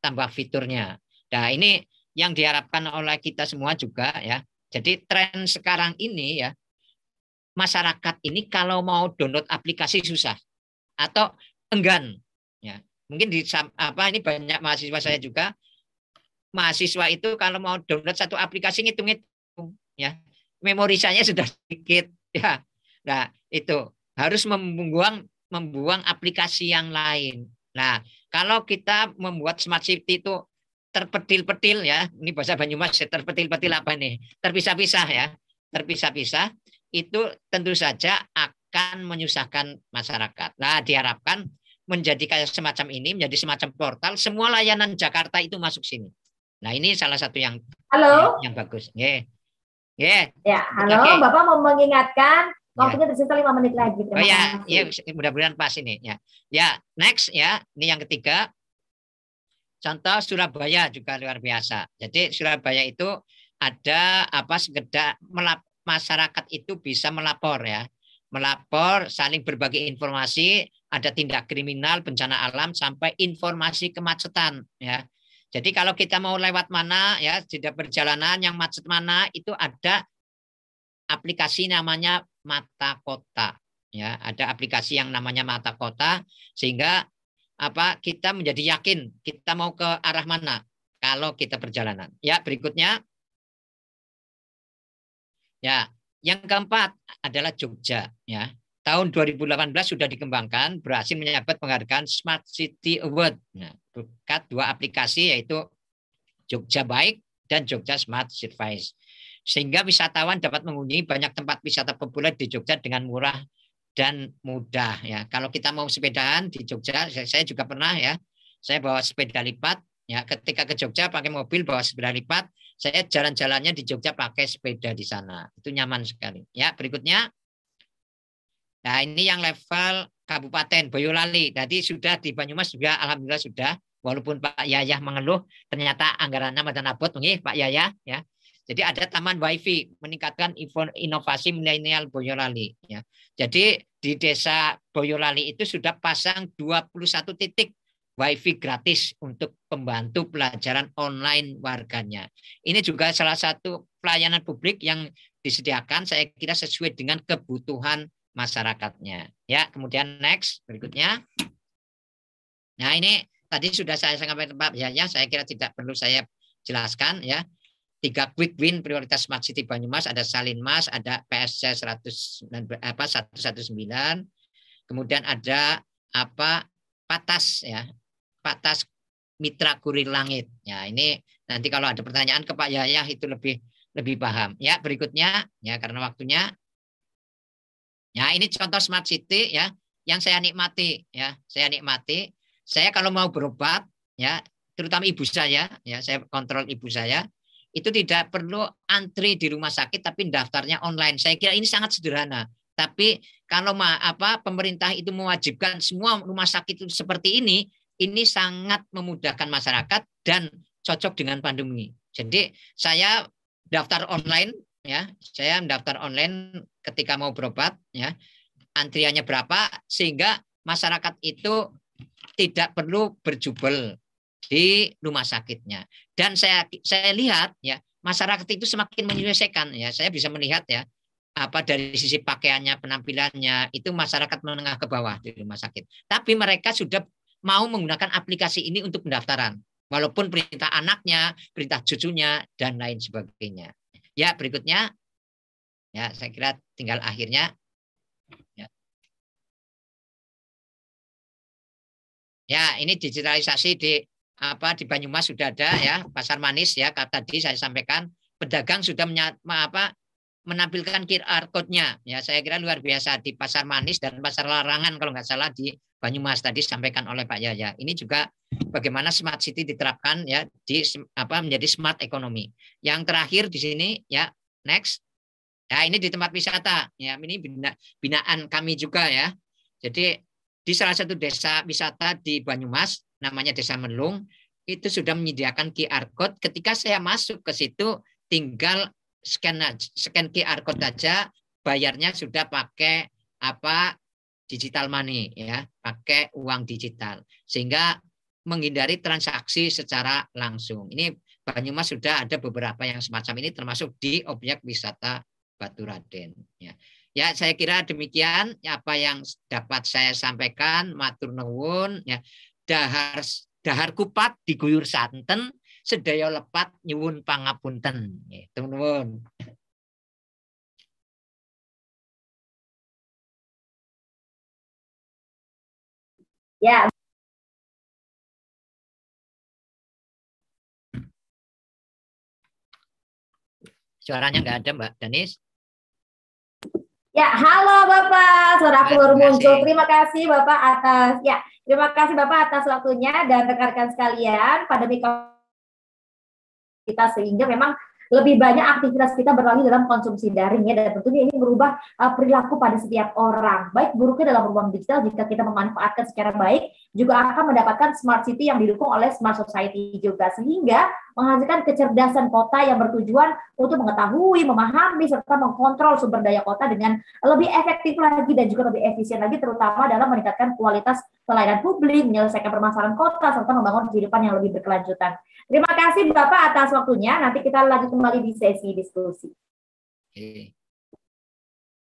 tambah fiturnya nah ini yang diharapkan oleh kita semua juga ya. Jadi tren sekarang ini ya masyarakat ini kalau mau download aplikasi susah atau enggan ya. Mungkin di apa ini banyak mahasiswa saya juga mahasiswa itu kalau mau download satu aplikasi ngitung-ngitung ya. Memorisanya sudah sedikit ya. Nah, itu harus membuang membuang aplikasi yang lain. Nah, kalau kita membuat smart city itu terpetil-petil ya, ini bahasa Banyumas ya, terpetil-petil apa nih? Terpisah-pisah ya, terpisah-pisah itu tentu saja akan menyusahkan masyarakat. Nah, diharapkan menjadi kayak semacam ini menjadi semacam portal semua layanan Jakarta itu masuk sini. Nah, ini salah satu yang halo yang, yang bagus. Yeah. Yeah. Ya, halo okay. Bapak mau mengingatkan ya. waktunya yeah. tersisa lima menit lagi. Terima oh ya, yeah. ya mudah-mudahan pas ini ya. Ya, next ya. Ini yang ketiga Contoh Surabaya juga luar biasa. Jadi Surabaya itu ada apa sekedar melap, masyarakat itu bisa melapor ya. Melapor, saling berbagi informasi, ada tindak kriminal, bencana alam sampai informasi kemacetan ya. Jadi kalau kita mau lewat mana ya, tidak perjalanan yang macet mana itu ada aplikasi namanya Mata Kota ya. Ada aplikasi yang namanya Mata Kota sehingga apa kita menjadi yakin kita mau ke arah mana kalau kita perjalanan. Ya, berikutnya. Ya, yang keempat adalah Jogja, ya. Tahun 2018 sudah dikembangkan, berhasil menyabet penghargaan Smart City Award. Nah, berkat dua aplikasi yaitu Jogja Baik dan Jogja Smart Service. Sehingga wisatawan dapat mengunjungi banyak tempat wisata populer di Jogja dengan murah dan mudah ya. Kalau kita mau sepedaan di Jogja, saya juga pernah ya. Saya bawa sepeda lipat ya. Ketika ke Jogja pakai mobil bawa sepeda lipat, saya jalan-jalannya di Jogja pakai sepeda di sana. Itu nyaman sekali. Ya, berikutnya. Nah, ini yang level Kabupaten Boyolali. Tadi sudah di Banyumas juga alhamdulillah sudah walaupun Pak Yayah mengeluh ternyata anggarannya macam abot nggih Pak Yayah ya. Jadi ada taman wifi meningkatkan inovasi milenial Boyolali. Ya. Jadi di desa Boyolali itu sudah pasang 21 titik wifi gratis untuk pembantu pelajaran online warganya. Ini juga salah satu pelayanan publik yang disediakan saya kira sesuai dengan kebutuhan masyarakatnya. Ya, kemudian next berikutnya. Nah, ini tadi sudah saya sampaikan Pak ya, ya, saya kira tidak perlu saya jelaskan ya tiga quick win prioritas Smart City Banyumas ada Salin Mas, ada PSC 100 apa 119, kemudian ada apa Patas ya. Patas Mitra Kurir Langit. Ya, ini nanti kalau ada pertanyaan ke Pak Yayah itu lebih lebih paham. Ya, berikutnya ya karena waktunya. Ya, ini contoh Smart City ya yang saya nikmati ya, saya nikmati. Saya kalau mau berobat ya, terutama ibu saya ya, saya kontrol ibu saya itu tidak perlu antri di rumah sakit tapi daftarnya online. Saya kira ini sangat sederhana. Tapi kalau ma apa pemerintah itu mewajibkan semua rumah sakit itu seperti ini, ini sangat memudahkan masyarakat dan cocok dengan pandemi. Jadi saya daftar online ya, saya mendaftar online ketika mau berobat ya. Antriannya berapa sehingga masyarakat itu tidak perlu berjubel di rumah sakitnya. Dan saya saya lihat ya masyarakat itu semakin menyelesaikan ya. Saya bisa melihat ya apa dari sisi pakaiannya, penampilannya itu masyarakat menengah ke bawah di rumah sakit. Tapi mereka sudah mau menggunakan aplikasi ini untuk pendaftaran, walaupun perintah anaknya, perintah cucunya dan lain sebagainya. Ya, berikutnya ya saya kira tinggal akhirnya ya. Ya, ini digitalisasi di apa di Banyumas sudah ada ya pasar manis ya kata tadi saya sampaikan pedagang sudah menyat, apa menampilkan QR code-nya ya saya kira luar biasa di pasar manis dan pasar larangan kalau nggak salah di Banyumas tadi sampaikan oleh Pak Yaya ini juga bagaimana smart city diterapkan ya di apa menjadi smart ekonomi yang terakhir di sini ya next ya ini di tempat wisata ya ini bina, binaan kami juga ya jadi di salah satu desa wisata di Banyumas namanya Desa Melung, itu sudah menyediakan QR code. Ketika saya masuk ke situ, tinggal scan scan QR code saja, bayarnya sudah pakai apa digital money ya, pakai uang digital. Sehingga menghindari transaksi secara langsung. Ini Banyumas sudah ada beberapa yang semacam ini termasuk di objek wisata Batu Raden. Ya, ya saya kira demikian apa yang dapat saya sampaikan. Matur nuwun. Ya, dahar dahar kupat diguyur santen sedaya lepat nyuwun pangapunten teman-teman. Ya. Suaranya nggak ada Mbak Danis. Ya, halo Bapak, suara aku baru muncul. Terima kasih Bapak atas ya, terima kasih Bapak atas waktunya dan rekan-rekan sekalian pada mikro kita sehingga memang lebih banyak aktivitas kita berlalu dalam konsumsi daring ya dan tentunya ini merubah uh, perilaku pada setiap orang. Baik buruknya dalam ruang digital jika kita memanfaatkan secara baik juga akan mendapatkan smart city yang didukung oleh smart society juga sehingga menghasilkan kecerdasan kota yang bertujuan untuk mengetahui, memahami serta mengkontrol sumber daya kota dengan lebih efektif lagi dan juga lebih efisien lagi terutama dalam meningkatkan kualitas pelayanan publik, menyelesaikan permasalahan kota serta membangun kehidupan yang lebih berkelanjutan. Terima kasih Bapak atas waktunya. Nanti kita lanjut kembali di sesi diskusi. Okay.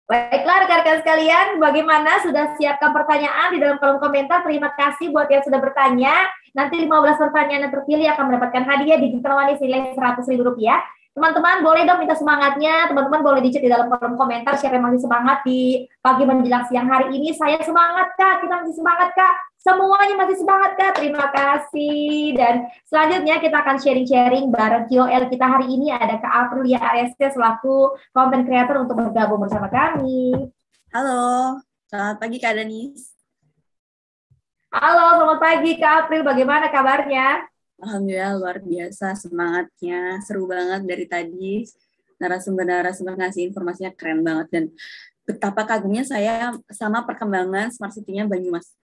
Baiklah rekan-rekan sekalian, bagaimana sudah siapkan pertanyaan di dalam kolom komentar? Terima kasih buat yang sudah bertanya. Nanti 15 pertanyaan yang terpilih akan mendapatkan hadiah digital manis nilai rp rupiah. Teman-teman boleh dong minta semangatnya, teman-teman boleh dicek di dalam kolom komentar siapa yang masih semangat di pagi menjelang siang hari ini. Saya semangat Kak, kita masih semangat Kak. Semuanya masih semangat Kak, terima kasih. Dan selanjutnya kita akan sharing-sharing bareng KOL kita hari ini ada Kak Aprilia Aresya selaku content creator untuk bergabung bersama kami. Halo, selamat pagi Kak Danis. Halo, selamat pagi Kak April, bagaimana kabarnya? Alhamdulillah luar biasa semangatnya, seru banget dari tadi. Narasumber-narasumber ngasih informasinya keren banget dan betapa kagumnya saya sama perkembangan Smart City-nya Banyumas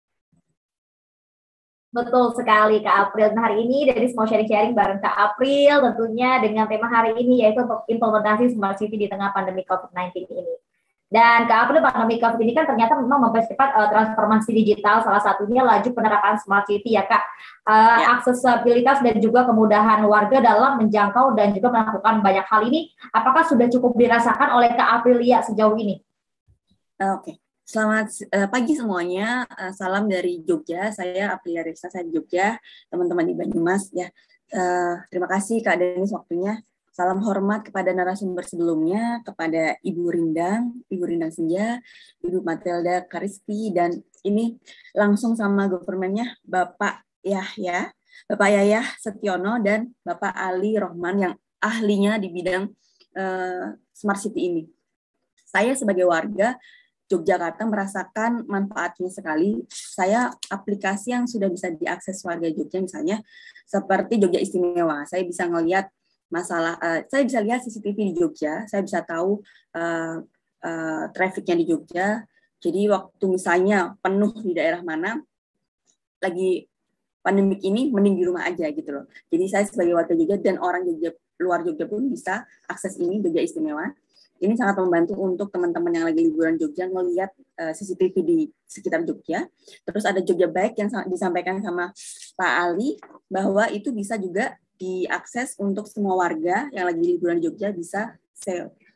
Betul sekali Kak April. Nah hari ini dari mau sharing-sharing bareng Kak April tentunya dengan tema hari ini yaitu untuk implementasi Smart City di tengah pandemi COVID-19 ini. Dan Kak April, pandemi COVID ini kan ternyata memang mempercepat uh, transformasi digital, salah satunya laju penerapan Smart City ya Kak. Uh, ya. Aksesibilitas dan juga kemudahan warga dalam menjangkau dan juga melakukan banyak hal ini, apakah sudah cukup dirasakan oleh Kak Aprilia sejauh ini? Oke. Okay. Selamat eh, pagi semuanya. Eh, salam dari Jogja. Saya Aprilia Risa, saya di Jogja. Teman-teman di Banyumas ya. Eh, terima kasih Kak Denis waktunya. Salam hormat kepada narasumber sebelumnya, kepada Ibu Rindang, Ibu Rindang Senja, Ibu Matilda Karispi, dan ini langsung sama governmentnya Bapak Yahya, Bapak Yahya Setiono, dan Bapak Ali Rohman yang ahlinya di bidang uh, smart city ini. Saya sebagai warga Yogyakarta merasakan manfaatnya sekali. Saya aplikasi yang sudah bisa diakses warga Jogja misalnya seperti Jogja Istimewa. Saya bisa melihat masalah, uh, saya bisa lihat CCTV di Jogja, saya bisa tahu uh, uh, trafficnya di Jogja. Jadi waktu misalnya penuh di daerah mana, lagi pandemik ini mending di rumah aja gitu loh. Jadi saya sebagai warga Jogja dan orang Jogja luar Jogja pun bisa akses ini Jogja Istimewa ini sangat membantu untuk teman-teman yang lagi liburan Jogja melihat eh, CCTV di sekitar Jogja. Terus ada Jogja Baik yang disampaikan sama Pak Ali bahwa itu bisa juga diakses untuk semua warga yang lagi liburan Jogja bisa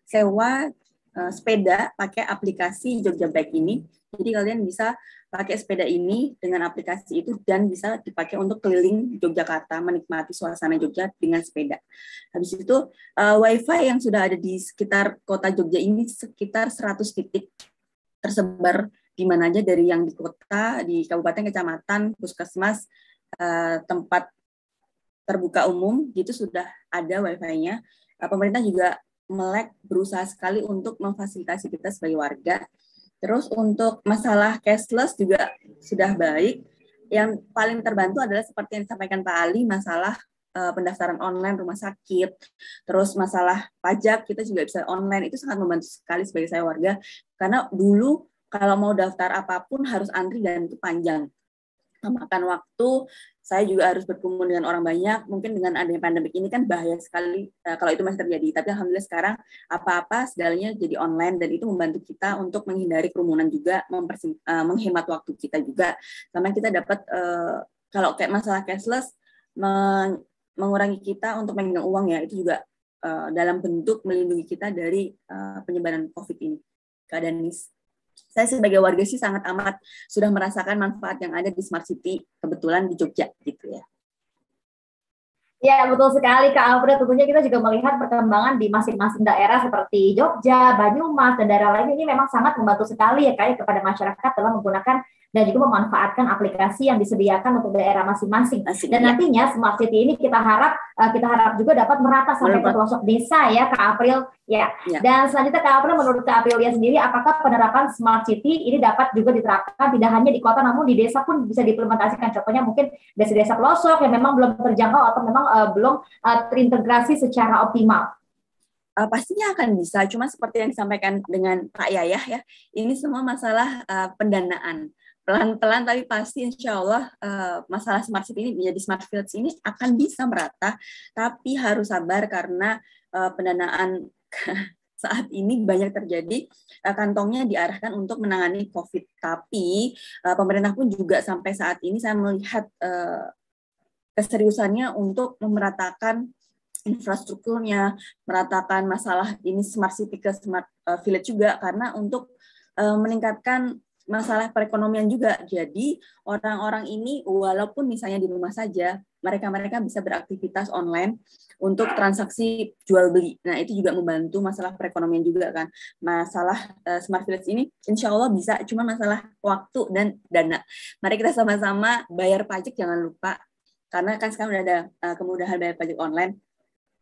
sewa eh, sepeda pakai aplikasi Jogja Bike ini. Jadi kalian bisa pakai sepeda ini dengan aplikasi itu dan bisa dipakai untuk keliling Yogyakarta menikmati suasana Jogja dengan sepeda. Habis itu uh, WiFi yang sudah ada di sekitar kota Jogja ini sekitar 100 titik tersebar di mana aja dari yang di kota, di kabupaten, kecamatan, puskesmas, uh, tempat terbuka umum gitu sudah ada wifi-nya. Uh, pemerintah juga melek berusaha sekali untuk memfasilitasi kita sebagai warga Terus untuk masalah cashless juga sudah baik. Yang paling terbantu adalah seperti yang disampaikan Pak Ali, masalah uh, pendaftaran online rumah sakit, terus masalah pajak kita juga bisa online. Itu sangat membantu sekali sebagai saya warga karena dulu kalau mau daftar apapun harus antri dan itu panjang memakan waktu. Saya juga harus berkumpul dengan orang banyak. Mungkin dengan adanya pandemik ini kan bahaya sekali eh, kalau itu masih terjadi. Tapi alhamdulillah sekarang apa-apa segalanya jadi online dan itu membantu kita untuk menghindari kerumunan juga, uh, menghemat waktu kita juga. Sama kita dapat uh, kalau kayak masalah cashless meng mengurangi kita untuk memegang uang ya itu juga uh, dalam bentuk melindungi kita dari uh, penyebaran COVID ini. Keadaan ini saya sebagai warga sih sangat amat sudah merasakan manfaat yang ada di smart city kebetulan di Jogja gitu ya. Ya, betul sekali Kak Alfred. Tentunya kita juga melihat perkembangan di masing-masing daerah seperti Jogja, Banyumas, dan daerah lainnya ini memang sangat membantu sekali ya Kak kepada masyarakat dalam menggunakan dan juga memanfaatkan aplikasi yang disediakan untuk daerah masing-masing. Dan ya. nantinya Smart City ini kita harap eh, kita harap juga dapat merata sampai ke pelosok desa ya Kak April. Ya. ya. Dan selanjutnya Kak April menurut Kak ya sendiri apakah penerapan Smart City ini dapat juga diterapkan tidak hanya di kota namun di desa pun bisa diimplementasikan contohnya mungkin desa-desa pelosok yang memang belum terjangkau atau memang uh, belum uh, terintegrasi secara optimal? Uh, pastinya akan bisa, cuma seperti yang disampaikan dengan Pak Yayah ya, ini semua masalah uh, pendanaan pelan-pelan tapi pasti insya Allah uh, masalah smart city ini menjadi smart fields ini akan bisa merata tapi harus sabar karena uh, pendanaan saat ini banyak terjadi uh, kantongnya diarahkan untuk menangani COVID tapi uh, pemerintah pun juga sampai saat ini saya melihat uh, keseriusannya untuk memeratakan infrastrukturnya, meratakan masalah ini smart city ke smart eh, village juga karena untuk eh, meningkatkan masalah perekonomian juga. Jadi orang-orang ini walaupun misalnya di rumah saja, mereka-mereka bisa beraktivitas online untuk transaksi jual beli. Nah itu juga membantu masalah perekonomian juga kan. Masalah uh, smart village ini insya Allah bisa, cuma masalah waktu dan dana. Mari kita sama-sama bayar pajak jangan lupa karena kan sekarang sudah ada uh, kemudahan bayar pajak online.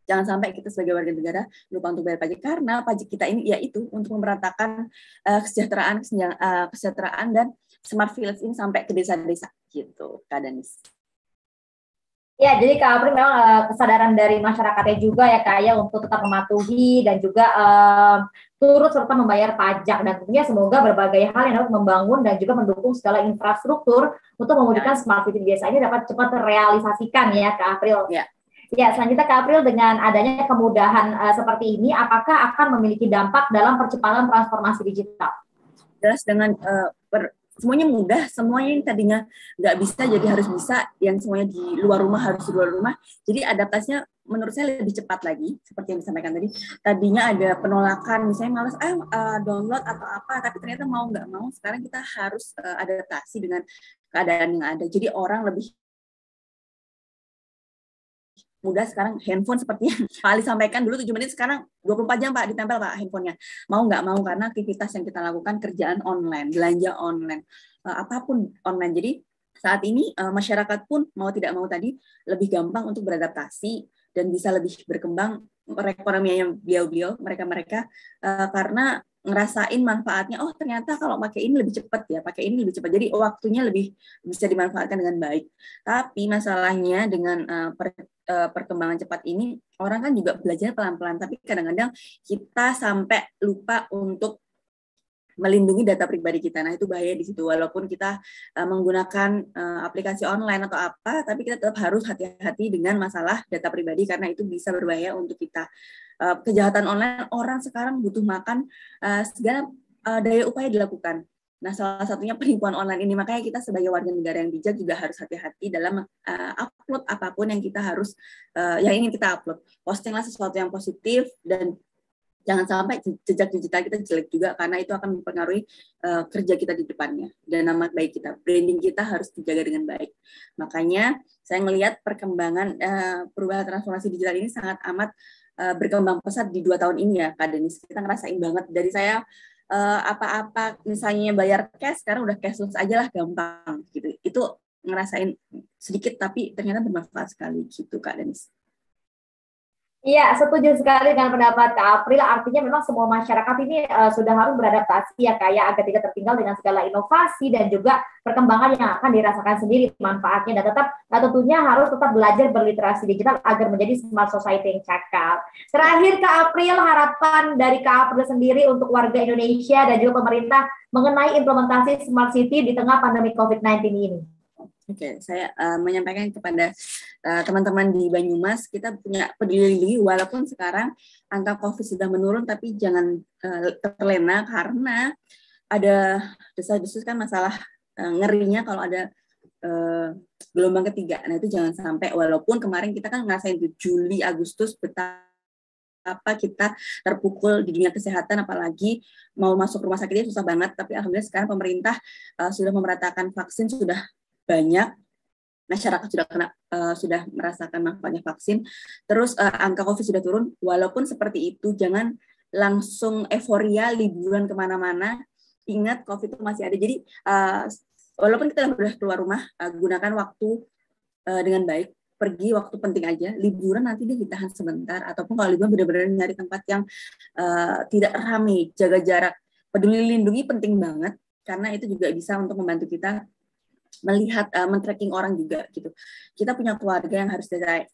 Jangan sampai kita sebagai warga negara lupa untuk bayar pajak karena pajak kita ini yaitu untuk memeratakan uh, eh, kesejahteraan eh, kesejahteraan dan smart village ini sampai ke desa-desa gitu, Kak Danis. Ya, jadi Kak Apri memang uh, kesadaran dari masyarakatnya juga ya Kak ya untuk tetap mematuhi dan juga um, turut serta membayar pajak dan tentunya semoga berbagai hal yang dapat membangun dan juga mendukung segala infrastruktur untuk memudahkan ya. smart city desa ini dapat cepat terrealisasikan ya Kak April. Ya. Ya, selanjutnya Kak April dengan adanya kemudahan uh, seperti ini apakah akan memiliki dampak dalam percepatan transformasi digital? Jelas dengan uh, per, semuanya mudah, semuanya yang tadinya nggak bisa jadi harus bisa, yang semuanya di luar rumah harus di luar rumah. Jadi adaptasinya menurut saya lebih cepat lagi, seperti yang disampaikan tadi. Tadinya ada penolakan, misalnya malas ah uh, download atau apa, tapi ternyata mau nggak mau sekarang kita harus uh, adaptasi dengan keadaan yang ada. Jadi orang lebih muda sekarang handphone seperti yang Pak Ali sampaikan dulu 7 menit sekarang 24 jam Pak ditempel Pak handphonenya. Mau nggak mau karena aktivitas yang kita lakukan kerjaan online, belanja online, eh, apapun online. Jadi saat ini eh, masyarakat pun mau tidak mau tadi lebih gampang untuk beradaptasi dan bisa lebih berkembang perekonomiannya beliau-beliau mereka-mereka eh, karena ngerasain manfaatnya oh ternyata kalau pakai ini lebih cepat ya pakai ini lebih cepat jadi waktunya lebih bisa dimanfaatkan dengan baik tapi masalahnya dengan uh, Eh, perkembangan cepat ini orang kan juga belajar pelan-pelan tapi kadang-kadang kita sampai lupa untuk melindungi data pribadi kita. Nah, itu bahaya di situ. Walaupun kita eh, menggunakan eh, aplikasi online atau apa, tapi kita tetap harus hati-hati dengan masalah data pribadi karena itu bisa berbahaya untuk kita. kejahatan online orang sekarang butuh makan uh, segala daya upaya dilakukan Nah, salah satunya penipuan online ini makanya kita sebagai warga negara yang bijak juga harus hati-hati dalam uh, upload apapun yang kita harus uh, yang ingin kita upload. Postinglah sesuatu yang positif dan jangan sampai jejak digital kita jelek juga karena itu akan mempengaruhi uh, kerja kita di depannya dan nama baik kita branding kita harus dijaga dengan baik makanya saya melihat perkembangan uh, perubahan transformasi digital ini sangat amat uh, berkembang pesat di dua tahun ini ya kak Denis kita ngerasain banget dari saya Eh, apa-apa uh, misalnya bayar cash sekarang udah cashless aja lah gampang gitu itu ngerasain sedikit tapi ternyata bermanfaat sekali gitu kak Denis Iya, setuju sekali dengan pendapat Kak April. Artinya memang semua masyarakat ini uh, sudah harus beradaptasi ya kayak ya, agar tidak tertinggal dengan segala inovasi dan juga perkembangan yang akan dirasakan sendiri manfaatnya dan tetap nah, tentunya harus tetap belajar berliterasi digital agar menjadi smart society yang cakap. Terakhir Kak April, harapan dari Kak April sendiri untuk warga Indonesia dan juga pemerintah mengenai implementasi smart city di tengah pandemi COVID-19 ini. Oke, okay, saya uh, menyampaikan kepada teman eh, teman-teman di Banyumas, kita punya peduli lindungi walaupun sekarang angka COVID sudah menurun, tapi jangan uh, terlena karena ada desa desus kan masalah uh, ngerinya kalau ada uh, gelombang ketiga. Nah itu jangan sampai, walaupun kemarin kita kan ngerasain itu Juli, Agustus, betapa kita terpukul di dunia kesehatan apalagi mau masuk rumah sakitnya susah banget tapi alhamdulillah sekarang pemerintah uh, sudah memeratakan vaksin sudah banyak masyarakat sudah kena uh, sudah merasakan manfaatnya vaksin terus uh, angka covid sudah turun walaupun seperti itu jangan langsung euforia liburan kemana-mana ingat covid itu masih ada jadi uh, walaupun kita sudah keluar rumah uh, gunakan waktu uh, dengan baik pergi waktu penting aja liburan nanti dia ditahan sebentar ataupun kalau liburan benar-benar nyari tempat yang uh, tidak ramai jaga jarak peduli lindungi penting banget karena itu juga bisa untuk membantu kita melihat uh, men-tracking orang juga gitu. Kita punya keluarga yang harus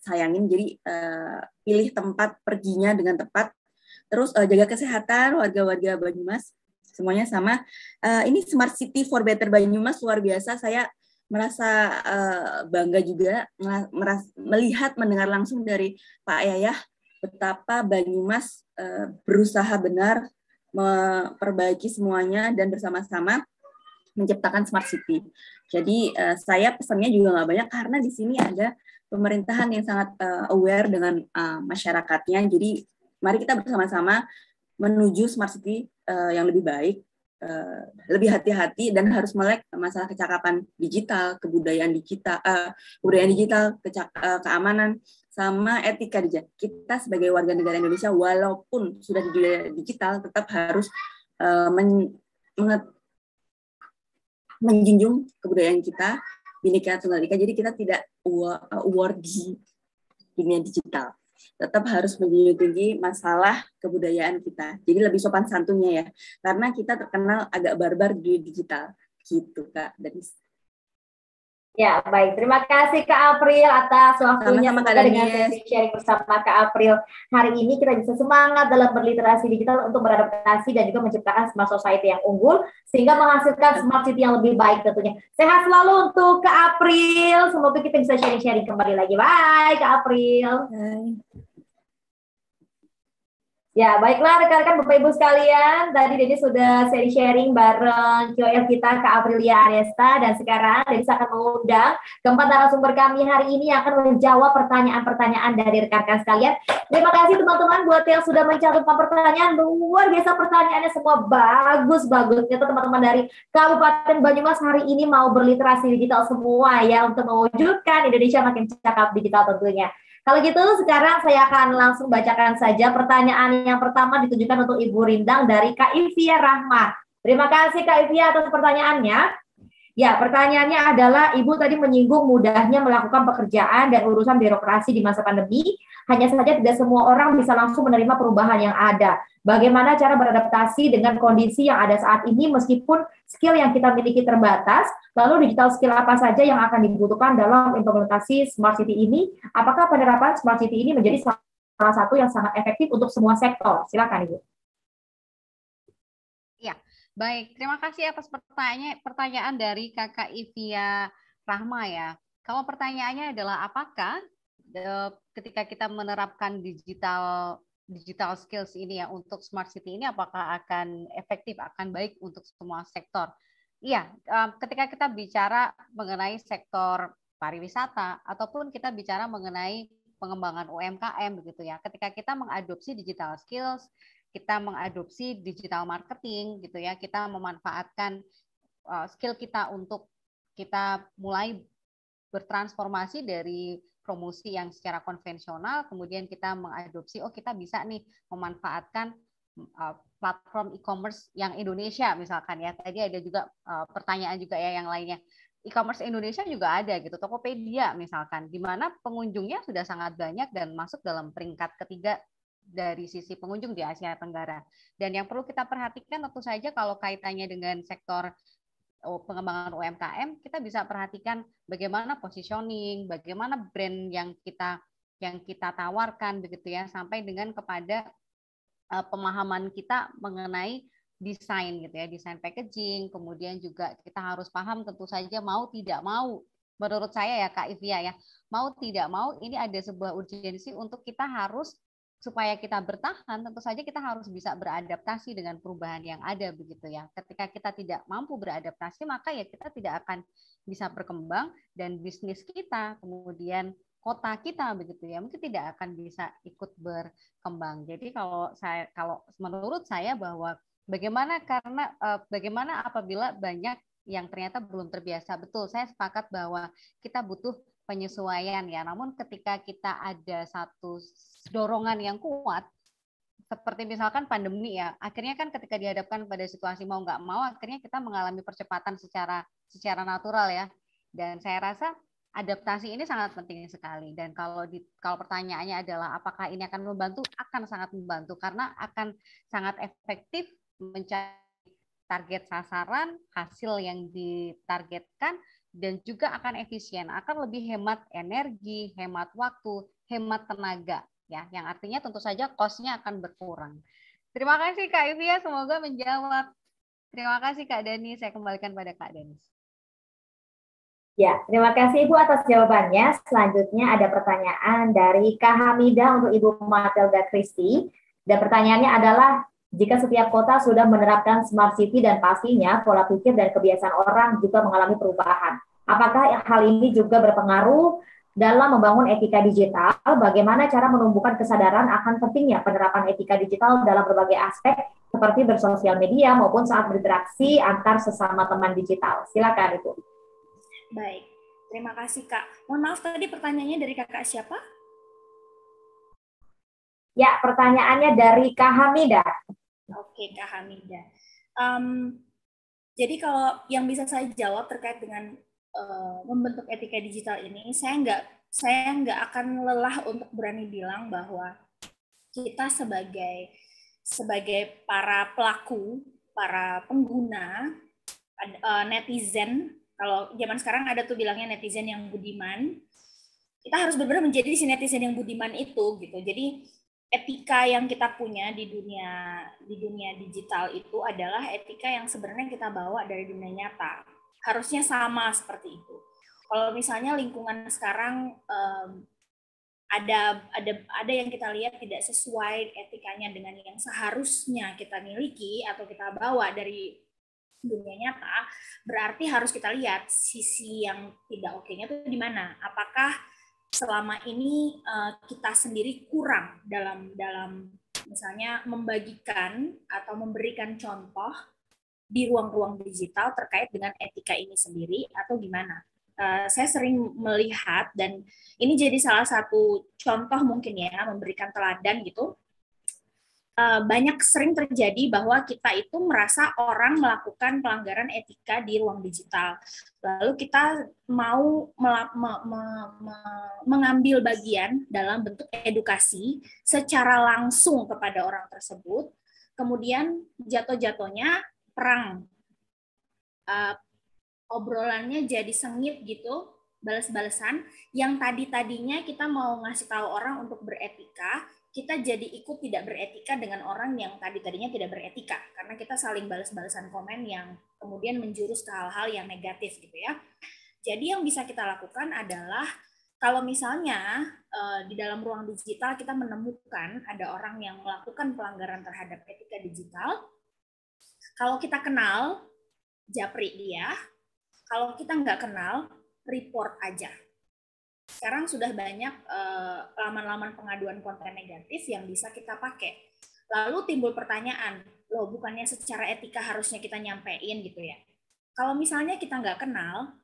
sayangin. jadi uh, pilih tempat perginya dengan tepat. Terus uh, jaga kesehatan warga-warga Banyumas semuanya sama. Uh, ini Smart City for Better Banyumas luar biasa. Saya merasa uh, bangga juga meras, melihat mendengar langsung dari Pak Yayah betapa Banyumas uh, berusaha benar memperbaiki semuanya dan bersama-sama menciptakan smart city. Jadi uh, saya pesannya juga nggak banyak karena di sini ada pemerintahan yang sangat uh, aware dengan uh, masyarakatnya. Jadi mari kita bersama-sama menuju smart city uh, yang lebih baik, uh, lebih hati-hati dan harus melek masalah kecakapan digital, kebudayaan digital, uh, kebudayaan digital, kecak, uh, keamanan sama etika digital. Kita sebagai warga negara Indonesia walaupun sudah di digital tetap harus uh, men, menjunjung kebudayaan kita Bhinneka Tunggal Ika. Jadi kita tidak wargi uh, dunia digital. Tetap harus menjunjung tinggi masalah kebudayaan kita. Jadi lebih sopan santunnya ya. Karena kita terkenal agak barbar di digital. Gitu, Kak. Ya, baik. Terima kasih Kak April atas waktunya Sama dengan sesi sharing bersama Kak April. Hari ini kita bisa semangat dalam berliterasi digital untuk beradaptasi dan juga menciptakan smart society yang unggul sehingga menghasilkan smart city yang lebih baik tentunya. Sehat selalu untuk Kak April. Semoga kita bisa sharing-sharing kembali lagi. Bye Kak April. Bye. Ya, baiklah rekan-rekan Bapak Ibu sekalian, tadi Dedi sudah seri sharing bareng QL kita ke Aprilia Aresta dan sekarang Dedi akan mengundang keempat narasumber kami hari ini yang akan menjawab pertanyaan-pertanyaan dari rekan-rekan sekalian. Terima kasih teman-teman buat yang sudah mencatatkan pertanyaan, luar biasa pertanyaannya semua bagus-bagus. Ternyata teman-teman dari Kabupaten Banyumas hari ini mau berliterasi digital semua ya untuk mewujudkan Indonesia makin cakap digital tentunya. Kalau gitu sekarang saya akan langsung bacakan saja pertanyaan yang pertama ditujukan untuk Ibu Rindang dari Kak Ivia Rahma. Terima kasih Kak Ivia atas pertanyaannya. Ya, pertanyaannya adalah Ibu tadi menyinggung mudahnya melakukan pekerjaan dan urusan birokrasi di masa pandemi. Hanya saja tidak semua orang bisa langsung menerima perubahan yang ada. Bagaimana cara beradaptasi dengan kondisi yang ada saat ini meskipun skill yang kita miliki terbatas, lalu digital skill apa saja yang akan dibutuhkan dalam implementasi Smart City ini? Apakah penerapan Smart City ini menjadi salah satu yang sangat efektif untuk semua sektor? Silakan Ibu. Baik, terima kasih atas pertanya pertanyaan dari Kakak Ivia Rahma ya. Kalau pertanyaannya adalah apakah eh, ketika kita menerapkan digital digital skills ini ya untuk smart city ini apakah akan efektif, akan baik untuk semua sektor? Iya, eh, ketika kita bicara mengenai sektor pariwisata ataupun kita bicara mengenai pengembangan UMKM begitu ya. Ketika kita mengadopsi digital skills, kita mengadopsi digital marketing gitu ya kita memanfaatkan uh, skill kita untuk kita mulai bertransformasi dari promosi yang secara konvensional kemudian kita mengadopsi oh kita bisa nih memanfaatkan uh, platform e-commerce yang Indonesia misalkan ya tadi ada juga uh, pertanyaan juga ya yang lainnya e-commerce Indonesia juga ada gitu Tokopedia misalkan di mana pengunjungnya sudah sangat banyak dan masuk dalam peringkat ketiga dari sisi pengunjung di Asia Tenggara. Dan yang perlu kita perhatikan tentu saja kalau kaitannya dengan sektor oh, pengembangan UMKM, kita bisa perhatikan bagaimana positioning, bagaimana brand yang kita yang kita tawarkan begitu ya, sampai dengan kepada eh, pemahaman kita mengenai desain gitu ya, desain packaging, kemudian juga kita harus paham tentu saja mau tidak mau menurut saya ya Kak Ivia ya, mau tidak mau ini ada sebuah urgensi untuk kita harus supaya kita bertahan tentu saja kita harus bisa beradaptasi dengan perubahan yang ada begitu ya. Ketika kita tidak mampu beradaptasi maka ya kita tidak akan bisa berkembang dan bisnis kita kemudian kota kita begitu ya mungkin tidak akan bisa ikut berkembang. Jadi kalau saya kalau menurut saya bahwa bagaimana karena eh, bagaimana apabila banyak yang ternyata belum terbiasa betul saya sepakat bahwa kita butuh penyesuaian ya. Namun ketika kita ada satu dorongan yang kuat, seperti misalkan pandemi ya, akhirnya kan ketika dihadapkan pada situasi mau nggak mau, akhirnya kita mengalami percepatan secara secara natural ya. Dan saya rasa adaptasi ini sangat penting sekali. Dan kalau di, kalau pertanyaannya adalah apakah ini akan membantu, akan sangat membantu karena akan sangat efektif mencari target sasaran, hasil yang ditargetkan, dan juga akan efisien, akan lebih hemat energi, hemat waktu, hemat tenaga, ya. Yang artinya tentu saja kosnya akan berkurang. Terima kasih Kak Ivia, semoga menjawab. Terima kasih Kak Dani, saya kembalikan pada Kak Dani. Ya, terima kasih Ibu atas jawabannya. Selanjutnya ada pertanyaan dari Kak Hamida untuk Ibu Matilda Kristi. Dan pertanyaannya adalah, jika setiap kota sudah menerapkan smart city dan pastinya pola pikir dan kebiasaan orang juga mengalami perubahan. Apakah hal ini juga berpengaruh dalam membangun etika digital? Bagaimana cara menumbuhkan kesadaran akan pentingnya penerapan etika digital dalam berbagai aspek seperti bersosial media maupun saat berinteraksi antar sesama teman digital? Silakan itu. Baik, terima kasih Kak. Mohon maaf tadi pertanyaannya dari Kakak siapa? Ya, pertanyaannya dari Kak Hamida. Oke, Kak Hamida. Um, jadi kalau yang bisa saya jawab terkait dengan uh, membentuk etika digital ini, saya nggak saya nggak akan lelah untuk berani bilang bahwa kita sebagai sebagai para pelaku, para pengguna, uh, netizen, kalau zaman sekarang ada tuh bilangnya netizen yang budiman, kita harus benar-benar menjadi si netizen yang budiman itu gitu. Jadi etika yang kita punya di dunia di dunia digital itu adalah etika yang sebenarnya kita bawa dari dunia nyata. Harusnya sama seperti itu. Kalau misalnya lingkungan sekarang um, ada ada ada yang kita lihat tidak sesuai etikanya dengan yang seharusnya kita miliki atau kita bawa dari dunia nyata, berarti harus kita lihat sisi yang tidak oke-nya itu di mana. Apakah selama ini uh, kita sendiri kurang dalam dalam misalnya membagikan atau memberikan contoh di ruang-ruang digital terkait dengan etika ini sendiri atau gimana? Uh, saya sering melihat dan ini jadi salah satu contoh mungkin ya memberikan teladan gitu Eh, banyak sering terjadi bahwa kita itu merasa orang melakukan pelanggaran etika di ruang digital. Lalu kita mau melap, me, me, me, mengambil bagian dalam bentuk edukasi secara langsung kepada orang tersebut. Kemudian jatuh-jatuhnya perang. Uh, obrolannya jadi sengit gitu, balas-balasan. Yang tadi-tadinya kita mau ngasih tahu orang untuk beretika, kita jadi ikut tidak beretika dengan orang yang tadi tadinya tidak beretika karena kita saling balas-balasan komen yang kemudian menjurus ke hal-hal yang negatif gitu ya. Jadi yang bisa kita lakukan adalah kalau misalnya eh, di dalam ruang digital kita menemukan ada orang yang melakukan pelanggaran terhadap etika digital, kalau kita kenal japri dia, kalau kita nggak kenal report aja sekarang sudah banyak eh, laman-laman uh, pengaduan konten negatif yang bisa kita pakai. Lalu timbul pertanyaan, loh bukannya secara etika harusnya kita nyampein gitu ya. Kalau misalnya kita nggak kenal,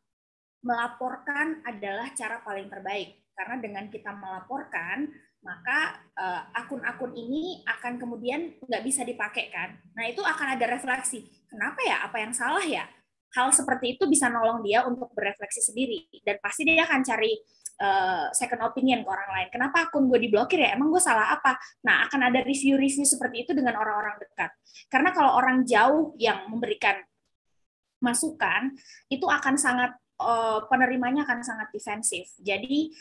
melaporkan adalah cara paling terbaik. Karena dengan kita melaporkan, maka eh, akun-akun uh, akun -akun ini akan kemudian nggak bisa dipakai kan. Nah itu akan ada refleksi. Kenapa ya? Apa yang salah ya? Hal seperti itu bisa nolong dia untuk berefleksi sendiri. Dan pasti dia akan cari Eh, second opinion ke orang lain. Kenapa akun gue diblokir ya? Emang gue salah apa? Nah, akan ada review-review seperti itu dengan orang-orang dekat. Karena kalau orang jauh yang memberikan masukan, itu akan sangat eh, penerimanya akan sangat defensif. Jadi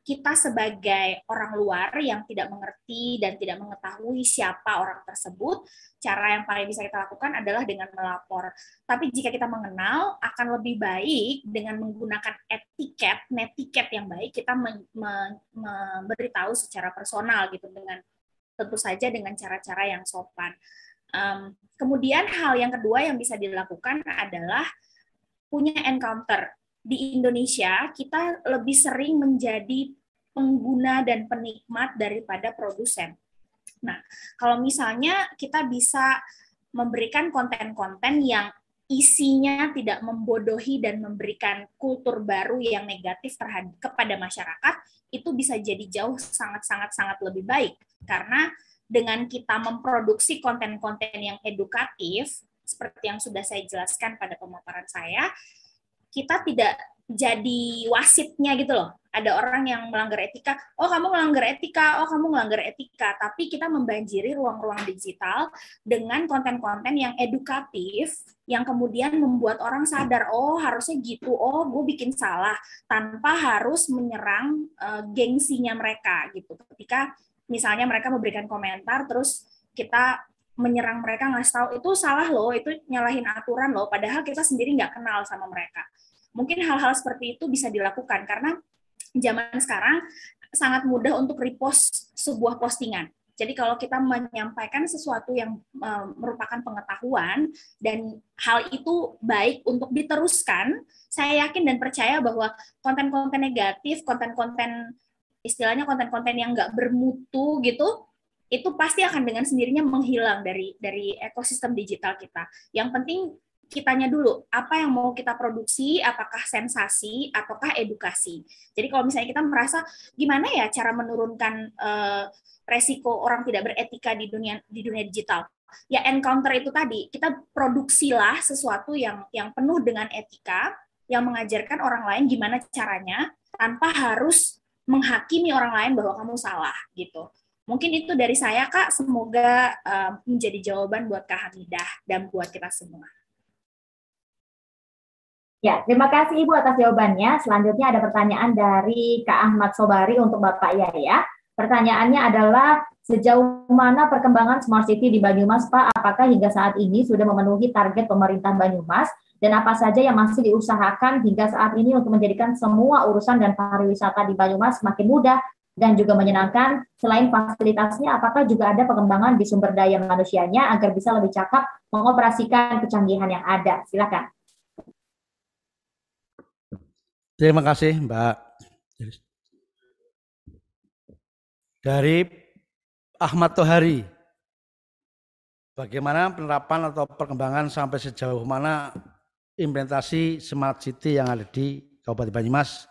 kita sebagai orang luar yang tidak mengerti dan tidak mengetahui siapa orang tersebut, cara yang paling bisa kita lakukan adalah dengan melapor. Tapi jika kita mengenal, akan lebih baik dengan menggunakan etiket, netiket yang baik, kita memberitahu secara personal gitu dengan tentu saja dengan cara-cara yang sopan. Um, kemudian hal yang kedua yang bisa dilakukan adalah punya encounter di Indonesia kita lebih sering menjadi pengguna dan penikmat daripada produsen. Nah, kalau misalnya kita bisa memberikan konten-konten yang isinya tidak membodohi dan memberikan kultur baru yang negatif terhadap kepada masyarakat itu bisa jadi jauh sangat sangat sangat lebih baik karena dengan kita memproduksi konten-konten yang edukatif seperti yang sudah saya jelaskan pada pemaparan saya kita tidak jadi wasitnya gitu loh. Ada orang yang melanggar etika, oh kamu melanggar etika, oh kamu melanggar etika. Tapi kita membanjiri ruang-ruang digital dengan konten-konten yang edukatif, yang kemudian membuat orang sadar, oh harusnya gitu, oh gue bikin salah, tanpa harus menyerang uh, gengsinya mereka gitu. Ketika misalnya mereka memberikan komentar, terus kita menyerang mereka nggak tahu itu salah loh itu nyalahin aturan loh padahal kita sendiri nggak kenal sama mereka mungkin hal-hal seperti itu bisa dilakukan karena zaman sekarang sangat mudah untuk repost sebuah postingan jadi kalau kita menyampaikan sesuatu yang eh, merupakan pengetahuan dan hal itu baik untuk diteruskan, saya yakin dan percaya bahwa konten-konten negatif, konten-konten istilahnya konten-konten yang nggak bermutu gitu, itu pasti akan dengan sendirinya menghilang dari dari ekosistem digital kita. Yang penting kitanya dulu, apa yang mau kita produksi, apakah sensasi ataukah edukasi. Jadi kalau misalnya kita merasa gimana ya cara menurunkan eh, resiko orang tidak beretika di dunia di dunia digital. Ya encounter itu tadi, kita produksilah sesuatu yang yang penuh dengan etika, yang mengajarkan orang lain gimana caranya tanpa harus menghakimi orang lain bahwa kamu salah gitu. Mungkin itu dari saya Kak, semoga um, menjadi jawaban buat Kak Hamidah dan buat kita semua. Ya, terima kasih Ibu atas jawabannya. Selanjutnya ada pertanyaan dari Kak Ahmad Sobari untuk Bapak Yaya. Pertanyaannya adalah sejauh mana perkembangan smart city di Banyumas Pak? Apakah hingga saat ini sudah memenuhi target pemerintah Banyumas dan apa saja yang masih diusahakan hingga saat ini untuk menjadikan semua urusan dan pariwisata di Banyumas semakin mudah dan juga menyenangkan. Selain fasilitasnya, apakah juga ada pengembangan di sumber daya manusianya agar bisa lebih cakap mengoperasikan kecanggihan yang ada? Silakan. Terima kasih, Mbak. Dari Ahmad Tohari, bagaimana penerapan atau perkembangan sampai sejauh mana implementasi smart city yang ada di Kabupaten Banyumas?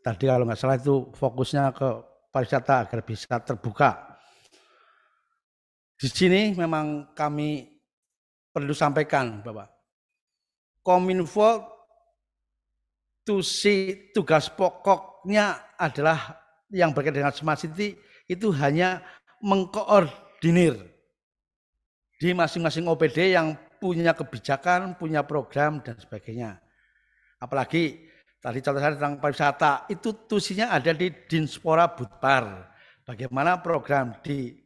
Tadi kalau nggak salah itu fokusnya ke pariwisata agar bisa terbuka. Di sini memang kami perlu sampaikan, bahwa Kominfo tusi tugas pokoknya adalah yang berkaitan dengan Smart City itu hanya mengkoordinir di masing-masing OPD yang punya kebijakan, punya program dan sebagainya. Apalagi Tadi contoh saya tentang pariwisata, itu tusinya ada di Dinspora Budpar. Bagaimana program di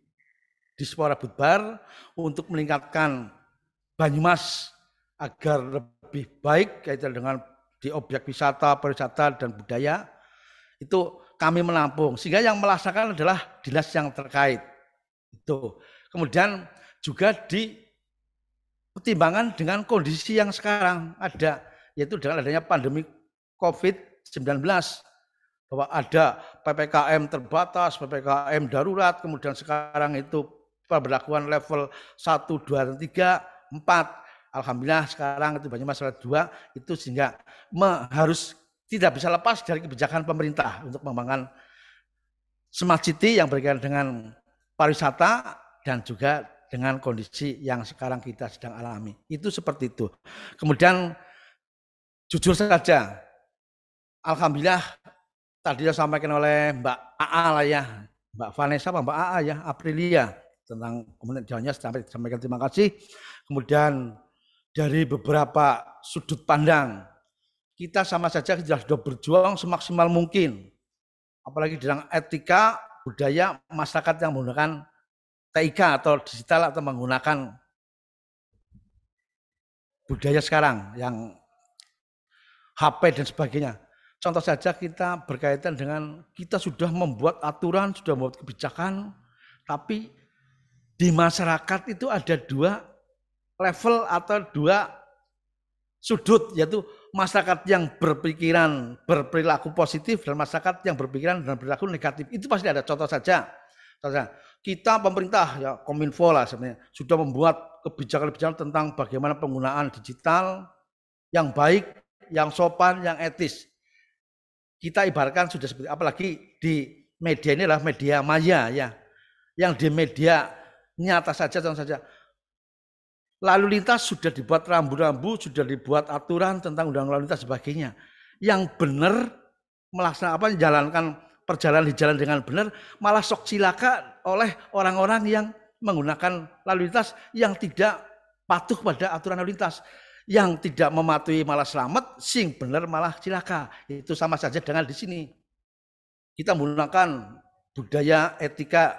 Dinspora Budpar untuk meningkatkan Banyumas agar lebih baik kaitan dengan di objek wisata, pariwisata dan budaya itu kami menampung sehingga yang melaksanakan adalah dinas yang terkait itu kemudian juga di pertimbangan dengan kondisi yang sekarang ada yaitu dengan adanya pandemi COVID-19 bahwa ada PPKM terbatas, PPKM darurat, kemudian sekarang itu pemberlakuan level 1, 2, 3, 4. Alhamdulillah sekarang itu banyak masalah dua itu sehingga harus tidak bisa lepas dari kebijakan pemerintah untuk membangun smart city yang berkaitan dengan pariwisata dan juga dengan kondisi yang sekarang kita sedang alami. Itu seperti itu. Kemudian jujur saja Alhamdulillah tadi sudah sampaikan oleh Mbak AA lah ya, Mbak Vanessa apa Mbak AA ya, Aprilia tentang kemudian jalannya sampai sampaikan terima kasih. Kemudian dari beberapa sudut pandang kita sama saja sudah sudah berjuang semaksimal mungkin. Apalagi dalam etika budaya masyarakat yang menggunakan TIK atau digital atau menggunakan budaya sekarang yang HP dan sebagainya. Contoh saja kita berkaitan dengan kita sudah membuat aturan, sudah membuat kebijakan, tapi di masyarakat itu ada dua level atau dua sudut, yaitu masyarakat yang berpikiran berperilaku positif dan masyarakat yang berpikiran dan berperilaku negatif. Itu pasti ada contoh saja. Contoh Kita pemerintah ya Kominfo lah sebenarnya sudah membuat kebijakan-kebijakan tentang bagaimana penggunaan digital yang baik, yang sopan, yang etis kita ibaratkan sudah seperti apalagi di media ini adalah media maya ya. Yang di media nyata saja contoh saja. Lalu lintas sudah dibuat rambu-rambu, sudah dibuat aturan tentang undang undang lalu lintas sebagainya. Yang benar melaksanakan apa jalankan perjalanan di jalan dengan benar malah sok silaka oleh orang-orang yang menggunakan lalu lintas yang tidak patuh pada aturan lalu lintas yang tidak mematuhi malah selamat, sing benar malah cilaka. Itu sama saja dengan di sini. Kita menggunakan budaya etika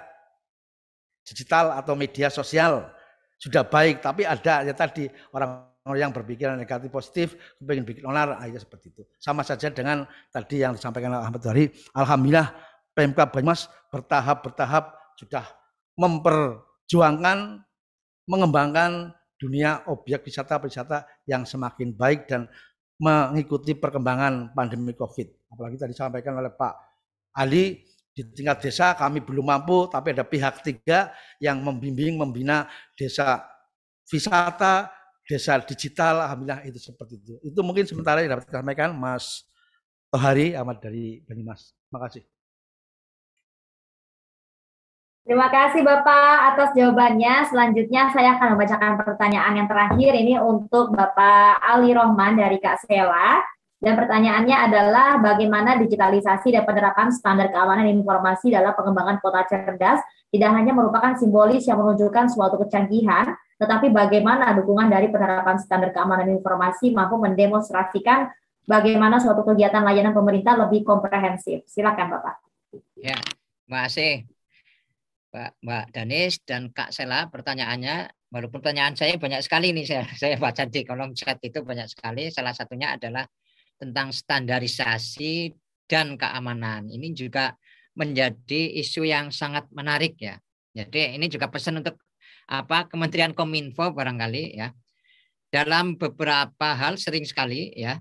digital atau media sosial sudah baik, tapi ada ya tadi orang orang yang berpikiran negatif positif, ingin bikin onar, akhirnya seperti itu. Sama saja dengan tadi yang disampaikan oleh Ahmad Dari, Alhamdulillah PMK Banyumas bertahap-bertahap sudah memperjuangkan, mengembangkan dunia objek wisata-wisata yang semakin baik dan mengikuti perkembangan pandemi COVID. Apalagi tadi disampaikan oleh Pak Ali, di tingkat desa kami belum mampu, tapi ada pihak ketiga yang membimbing, membina desa wisata, desa digital, alhamdulillah itu seperti itu. Itu mungkin sementara yang dapat disampaikan Mas Tohari Ahmad dari Banyumas. Terima kasih. Terima kasih Bapak atas jawabannya. Selanjutnya saya akan membacakan pertanyaan yang terakhir ini untuk Bapak Ali Rohman dari Kak Sela. Dan pertanyaannya adalah bagaimana digitalisasi dan penerapan standar keamanan informasi dalam pengembangan kota cerdas tidak hanya merupakan simbolis yang menunjukkan suatu kecanggihan, tetapi bagaimana dukungan dari penerapan standar keamanan informasi mampu mendemonstrasikan bagaimana suatu kegiatan layanan pemerintah lebih komprehensif. Silakan Bapak. Ya, Terima kasih. Pak Mbak Danis dan Kak Sela pertanyaannya walaupun pertanyaan saya banyak sekali nih saya saya baca di kolom chat itu banyak sekali salah satunya adalah tentang standarisasi dan keamanan ini juga menjadi isu yang sangat menarik ya jadi ini juga pesan untuk apa Kementerian Kominfo barangkali ya dalam beberapa hal sering sekali ya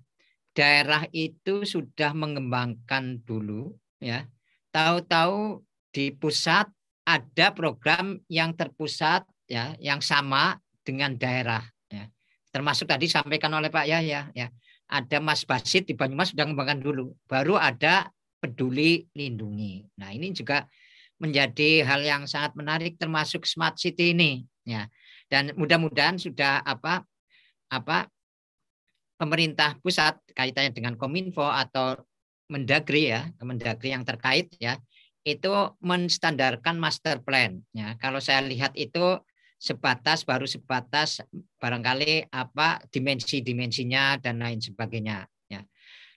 daerah itu sudah mengembangkan dulu ya tahu-tahu di pusat ada program yang terpusat ya yang sama dengan daerah ya. termasuk tadi sampaikan oleh Pak Yahya ya ada Mas Basit di Banyumas sudah mengembangkan dulu baru ada peduli lindungi nah ini juga menjadi hal yang sangat menarik termasuk smart city ini ya dan mudah-mudahan sudah apa apa pemerintah pusat kaitannya dengan kominfo atau mendagri ya mendagri yang terkait ya itu menstandarkan master plan. Ya, kalau saya lihat itu sebatas baru sebatas barangkali apa dimensi-dimensinya dan lain sebagainya. Ya.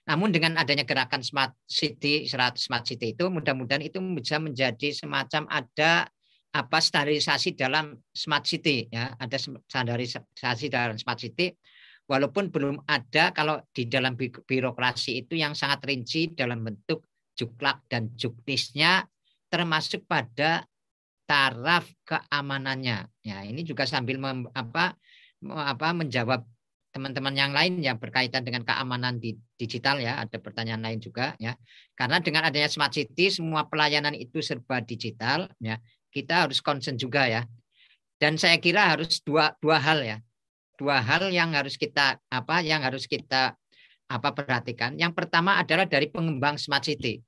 Namun dengan adanya gerakan smart city 100 smart city itu mudah-mudahan itu bisa menjadi semacam ada apa standarisasi dalam smart city ya ada standarisasi dalam smart city walaupun belum ada kalau di dalam birokrasi itu yang sangat rinci dalam bentuk juklak dan juknisnya termasuk pada taraf keamanannya. Ya, ini juga sambil mem, apa, apa menjawab teman-teman yang lain yang berkaitan dengan keamanan di digital ya, ada pertanyaan lain juga ya. Karena dengan adanya smart city semua pelayanan itu serba digital ya. Kita harus concern juga ya. Dan saya kira harus dua dua hal ya. Dua hal yang harus kita apa yang harus kita apa perhatikan. Yang pertama adalah dari pengembang smart city.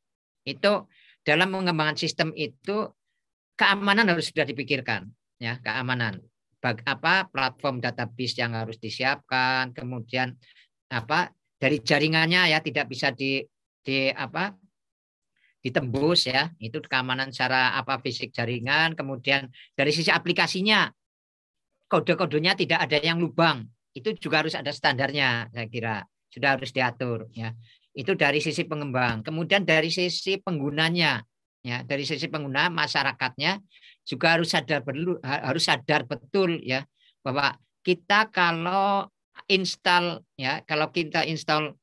Itu dalam mengembangkan sistem itu keamanan harus sudah dipikirkan ya, keamanan. Bag, apa platform database yang harus disiapkan, kemudian apa dari jaringannya ya tidak bisa di di apa ditembus ya itu keamanan secara apa fisik jaringan kemudian dari sisi aplikasinya kode-kodenya tidak ada yang lubang itu juga harus ada standarnya saya kira sudah harus diatur ya itu dari sisi pengembang. Kemudian dari sisi penggunanya, ya dari sisi pengguna masyarakatnya juga harus sadar perlu harus sadar betul ya bahwa kita kalau install ya kalau kita install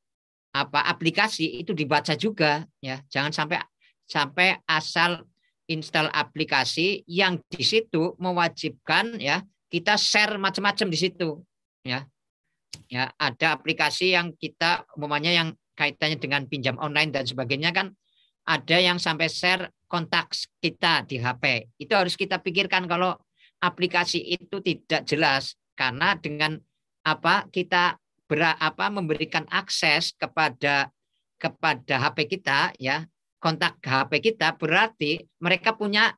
apa aplikasi itu dibaca juga ya jangan sampai sampai asal install aplikasi yang di situ mewajibkan ya kita share macam-macam di situ ya ya ada aplikasi yang kita umumnya yang kaitannya dengan pinjam online dan sebagainya kan ada yang sampai share kontak kita di HP. Itu harus kita pikirkan kalau aplikasi itu tidak jelas karena dengan apa kita ber, apa memberikan akses kepada kepada HP kita ya kontak HP kita berarti mereka punya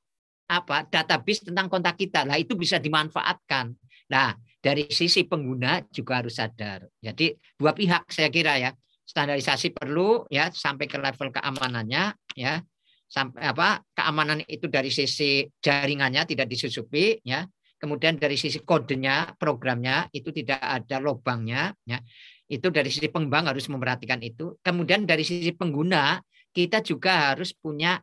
apa database tentang kontak kita lah itu bisa dimanfaatkan. Nah dari sisi pengguna juga harus sadar. Jadi dua pihak saya kira ya standarisasi perlu ya sampai ke level keamanannya ya sampai apa keamanan itu dari sisi jaringannya tidak disusupi ya kemudian dari sisi kodenya programnya itu tidak ada lubangnya ya itu dari sisi pengembang harus memperhatikan itu kemudian dari sisi pengguna kita juga harus punya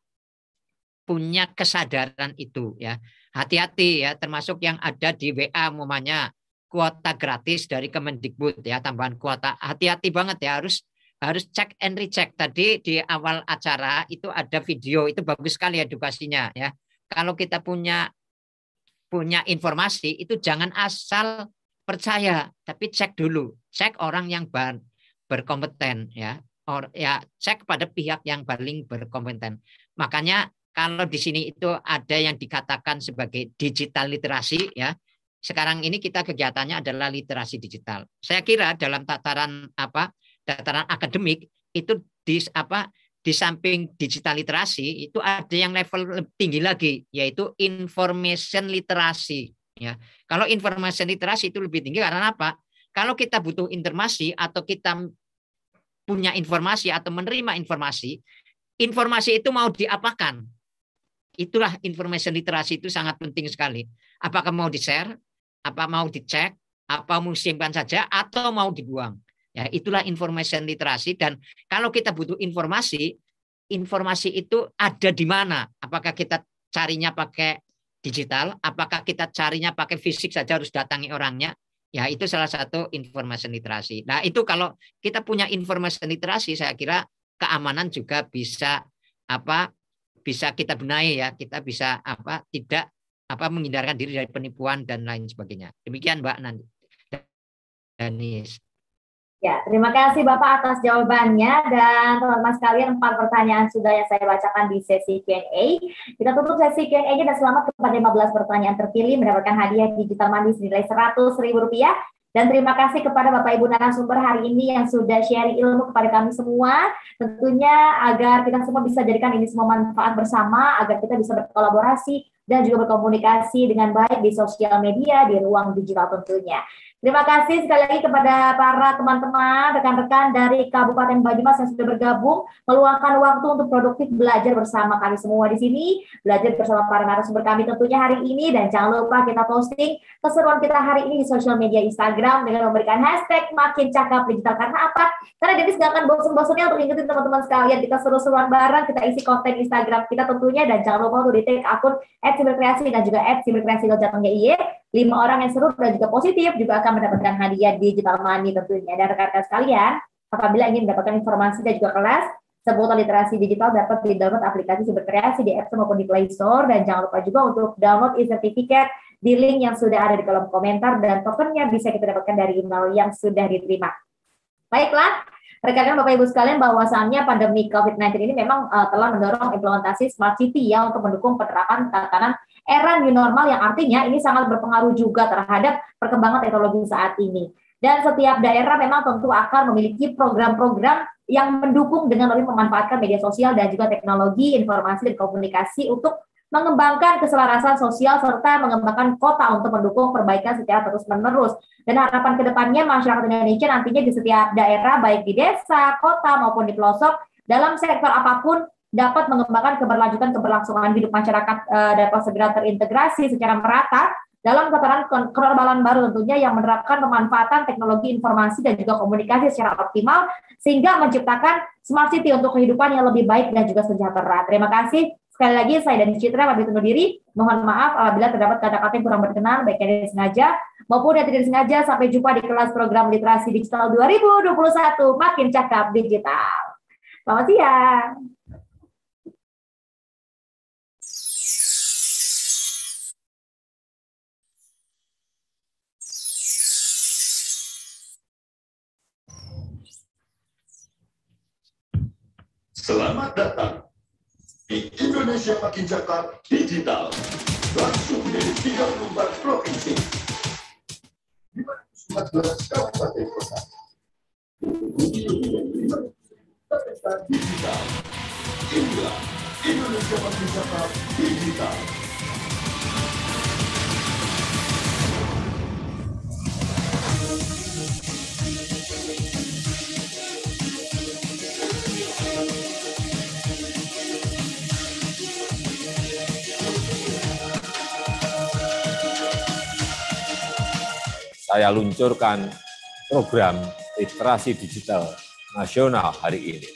punya kesadaran itu ya. Hati-hati ya termasuk yang ada di WA umumnya kuota gratis dari Kemendikbud ya tambahan kuota. Hati-hati banget ya harus harus cek and recheck. Tadi di awal acara itu ada video, itu bagus sekali edukasinya ya. Kalau kita punya punya informasi itu jangan asal percaya, tapi cek dulu. Cek orang yang ber, berkompeten ya. Or, ya cek pada pihak yang paling berkompeten. Makanya kalau di sini itu ada yang dikatakan sebagai digital literasi ya. Sekarang ini kita kegiatannya adalah literasi digital. Saya kira dalam tataran apa dataran akademik itu di apa di samping digital literasi itu ada yang level tinggi lagi yaitu information literasi ya. Kalau information literasi itu lebih tinggi karena apa? Kalau kita butuh informasi atau kita punya informasi atau menerima informasi, informasi itu mau diapakan? Itulah information literasi itu sangat penting sekali. Apakah mau di-share, apa mau dicek, apa mau simpan saja atau mau dibuang? Ya, itulah informasi literasi dan kalau kita butuh informasi, informasi itu ada di mana? Apakah kita carinya pakai digital? Apakah kita carinya pakai fisik saja harus datangi orangnya? Ya, itu salah satu informasi literasi. Nah, itu kalau kita punya informasi literasi, saya kira keamanan juga bisa apa? Bisa kita benahi ya, kita bisa apa? Tidak apa menghindarkan diri dari penipuan dan lain sebagainya. Demikian Mbak Nandi. Danis. Ya, terima kasih Bapak atas jawabannya dan teman-teman sekalian empat pertanyaan sudah yang saya bacakan di sesi Q&A. Kita tutup sesi Q&A dan selamat kepada 15 pertanyaan terpilih mendapatkan hadiah digital manis senilai Rp100.000 dan terima kasih kepada Bapak Ibu narasumber hari ini yang sudah sharing ilmu kepada kami semua. Tentunya agar kita semua bisa jadikan ini semua manfaat bersama, agar kita bisa berkolaborasi dan juga berkomunikasi dengan baik di sosial media, di ruang digital tentunya. Terima kasih sekali lagi kepada para teman-teman, rekan-rekan dari Kabupaten Banyumas yang sudah bergabung, meluangkan waktu untuk produktif belajar bersama kami semua di sini, belajar bersama para narasumber kami tentunya hari ini, dan jangan lupa kita posting keseruan kita hari ini di sosial media Instagram dengan memberikan hashtag makin cakap digital. Karena apa? Karena Dennis nggak akan bosan-bosannya untuk ingetin teman-teman sekalian, kita seru-seruan bareng, kita isi konten Instagram kita tentunya, dan jangan lupa untuk di take akun at dan juga at lima orang yang seru dan juga positif juga akan mendapatkan hadiah digital money tentunya. Dan rekan-rekan sekalian, apabila ingin mendapatkan informasi dan juga kelas seputar literasi digital dapat di download aplikasi berkreasi di App Store maupun di Play Store dan jangan lupa juga untuk download e-certificate di link yang sudah ada di kolom komentar dan tokennya bisa kita dapatkan dari email yang sudah diterima. Baiklah, rekan-rekan Bapak Ibu sekalian bahwasannya pandemi COVID-19 ini memang uh, telah mendorong implementasi smart city ya untuk mendukung penerapan tatanan era new normal yang artinya ini sangat berpengaruh juga terhadap perkembangan teknologi saat ini. Dan setiap daerah memang tentu akan memiliki program-program yang mendukung dengan lebih memanfaatkan media sosial dan juga teknologi informasi dan komunikasi untuk mengembangkan keselarasan sosial serta mengembangkan kota untuk mendukung perbaikan secara terus-menerus. Dan harapan kedepannya masyarakat Indonesia nantinya di setiap daerah baik di desa, kota maupun di pelosok dalam sektor apapun dapat mengembangkan keberlanjutan keberlangsungan hidup masyarakat e, dapat segera terintegrasi secara merata dalam tataran kenormalan baru tentunya yang menerapkan pemanfaatan teknologi informasi dan juga komunikasi secara optimal sehingga menciptakan smart city untuk kehidupan yang lebih baik dan juga sejahtera. Terima kasih Sekali lagi, saya dan Citra pamit undur diri. Mohon maaf apabila terdapat kata-kata yang kurang berkenan, baik dari sengaja maupun dari tidak sengaja Sampai jumpa di kelas program literasi digital 2021, makin cakap digital. Selamat siang. Selamat datang di Indonesia Makin Jakarta Digital langsung dari 34 provinsi 514 kabupaten kota digital inilah Indonesia Makin Jakarta Digital saya luncurkan program literasi digital nasional hari ini.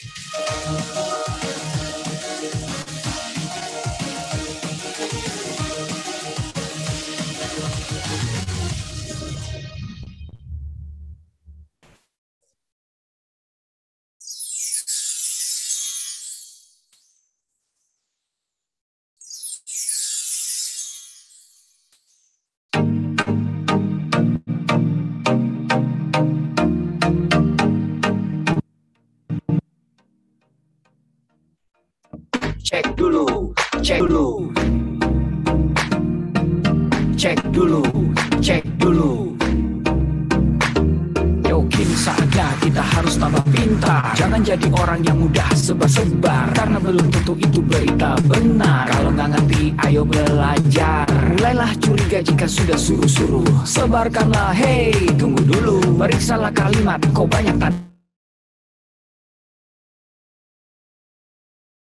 sebarkanlah Hey, tunggu dulu, periksalah kalimat Kau banyak tanda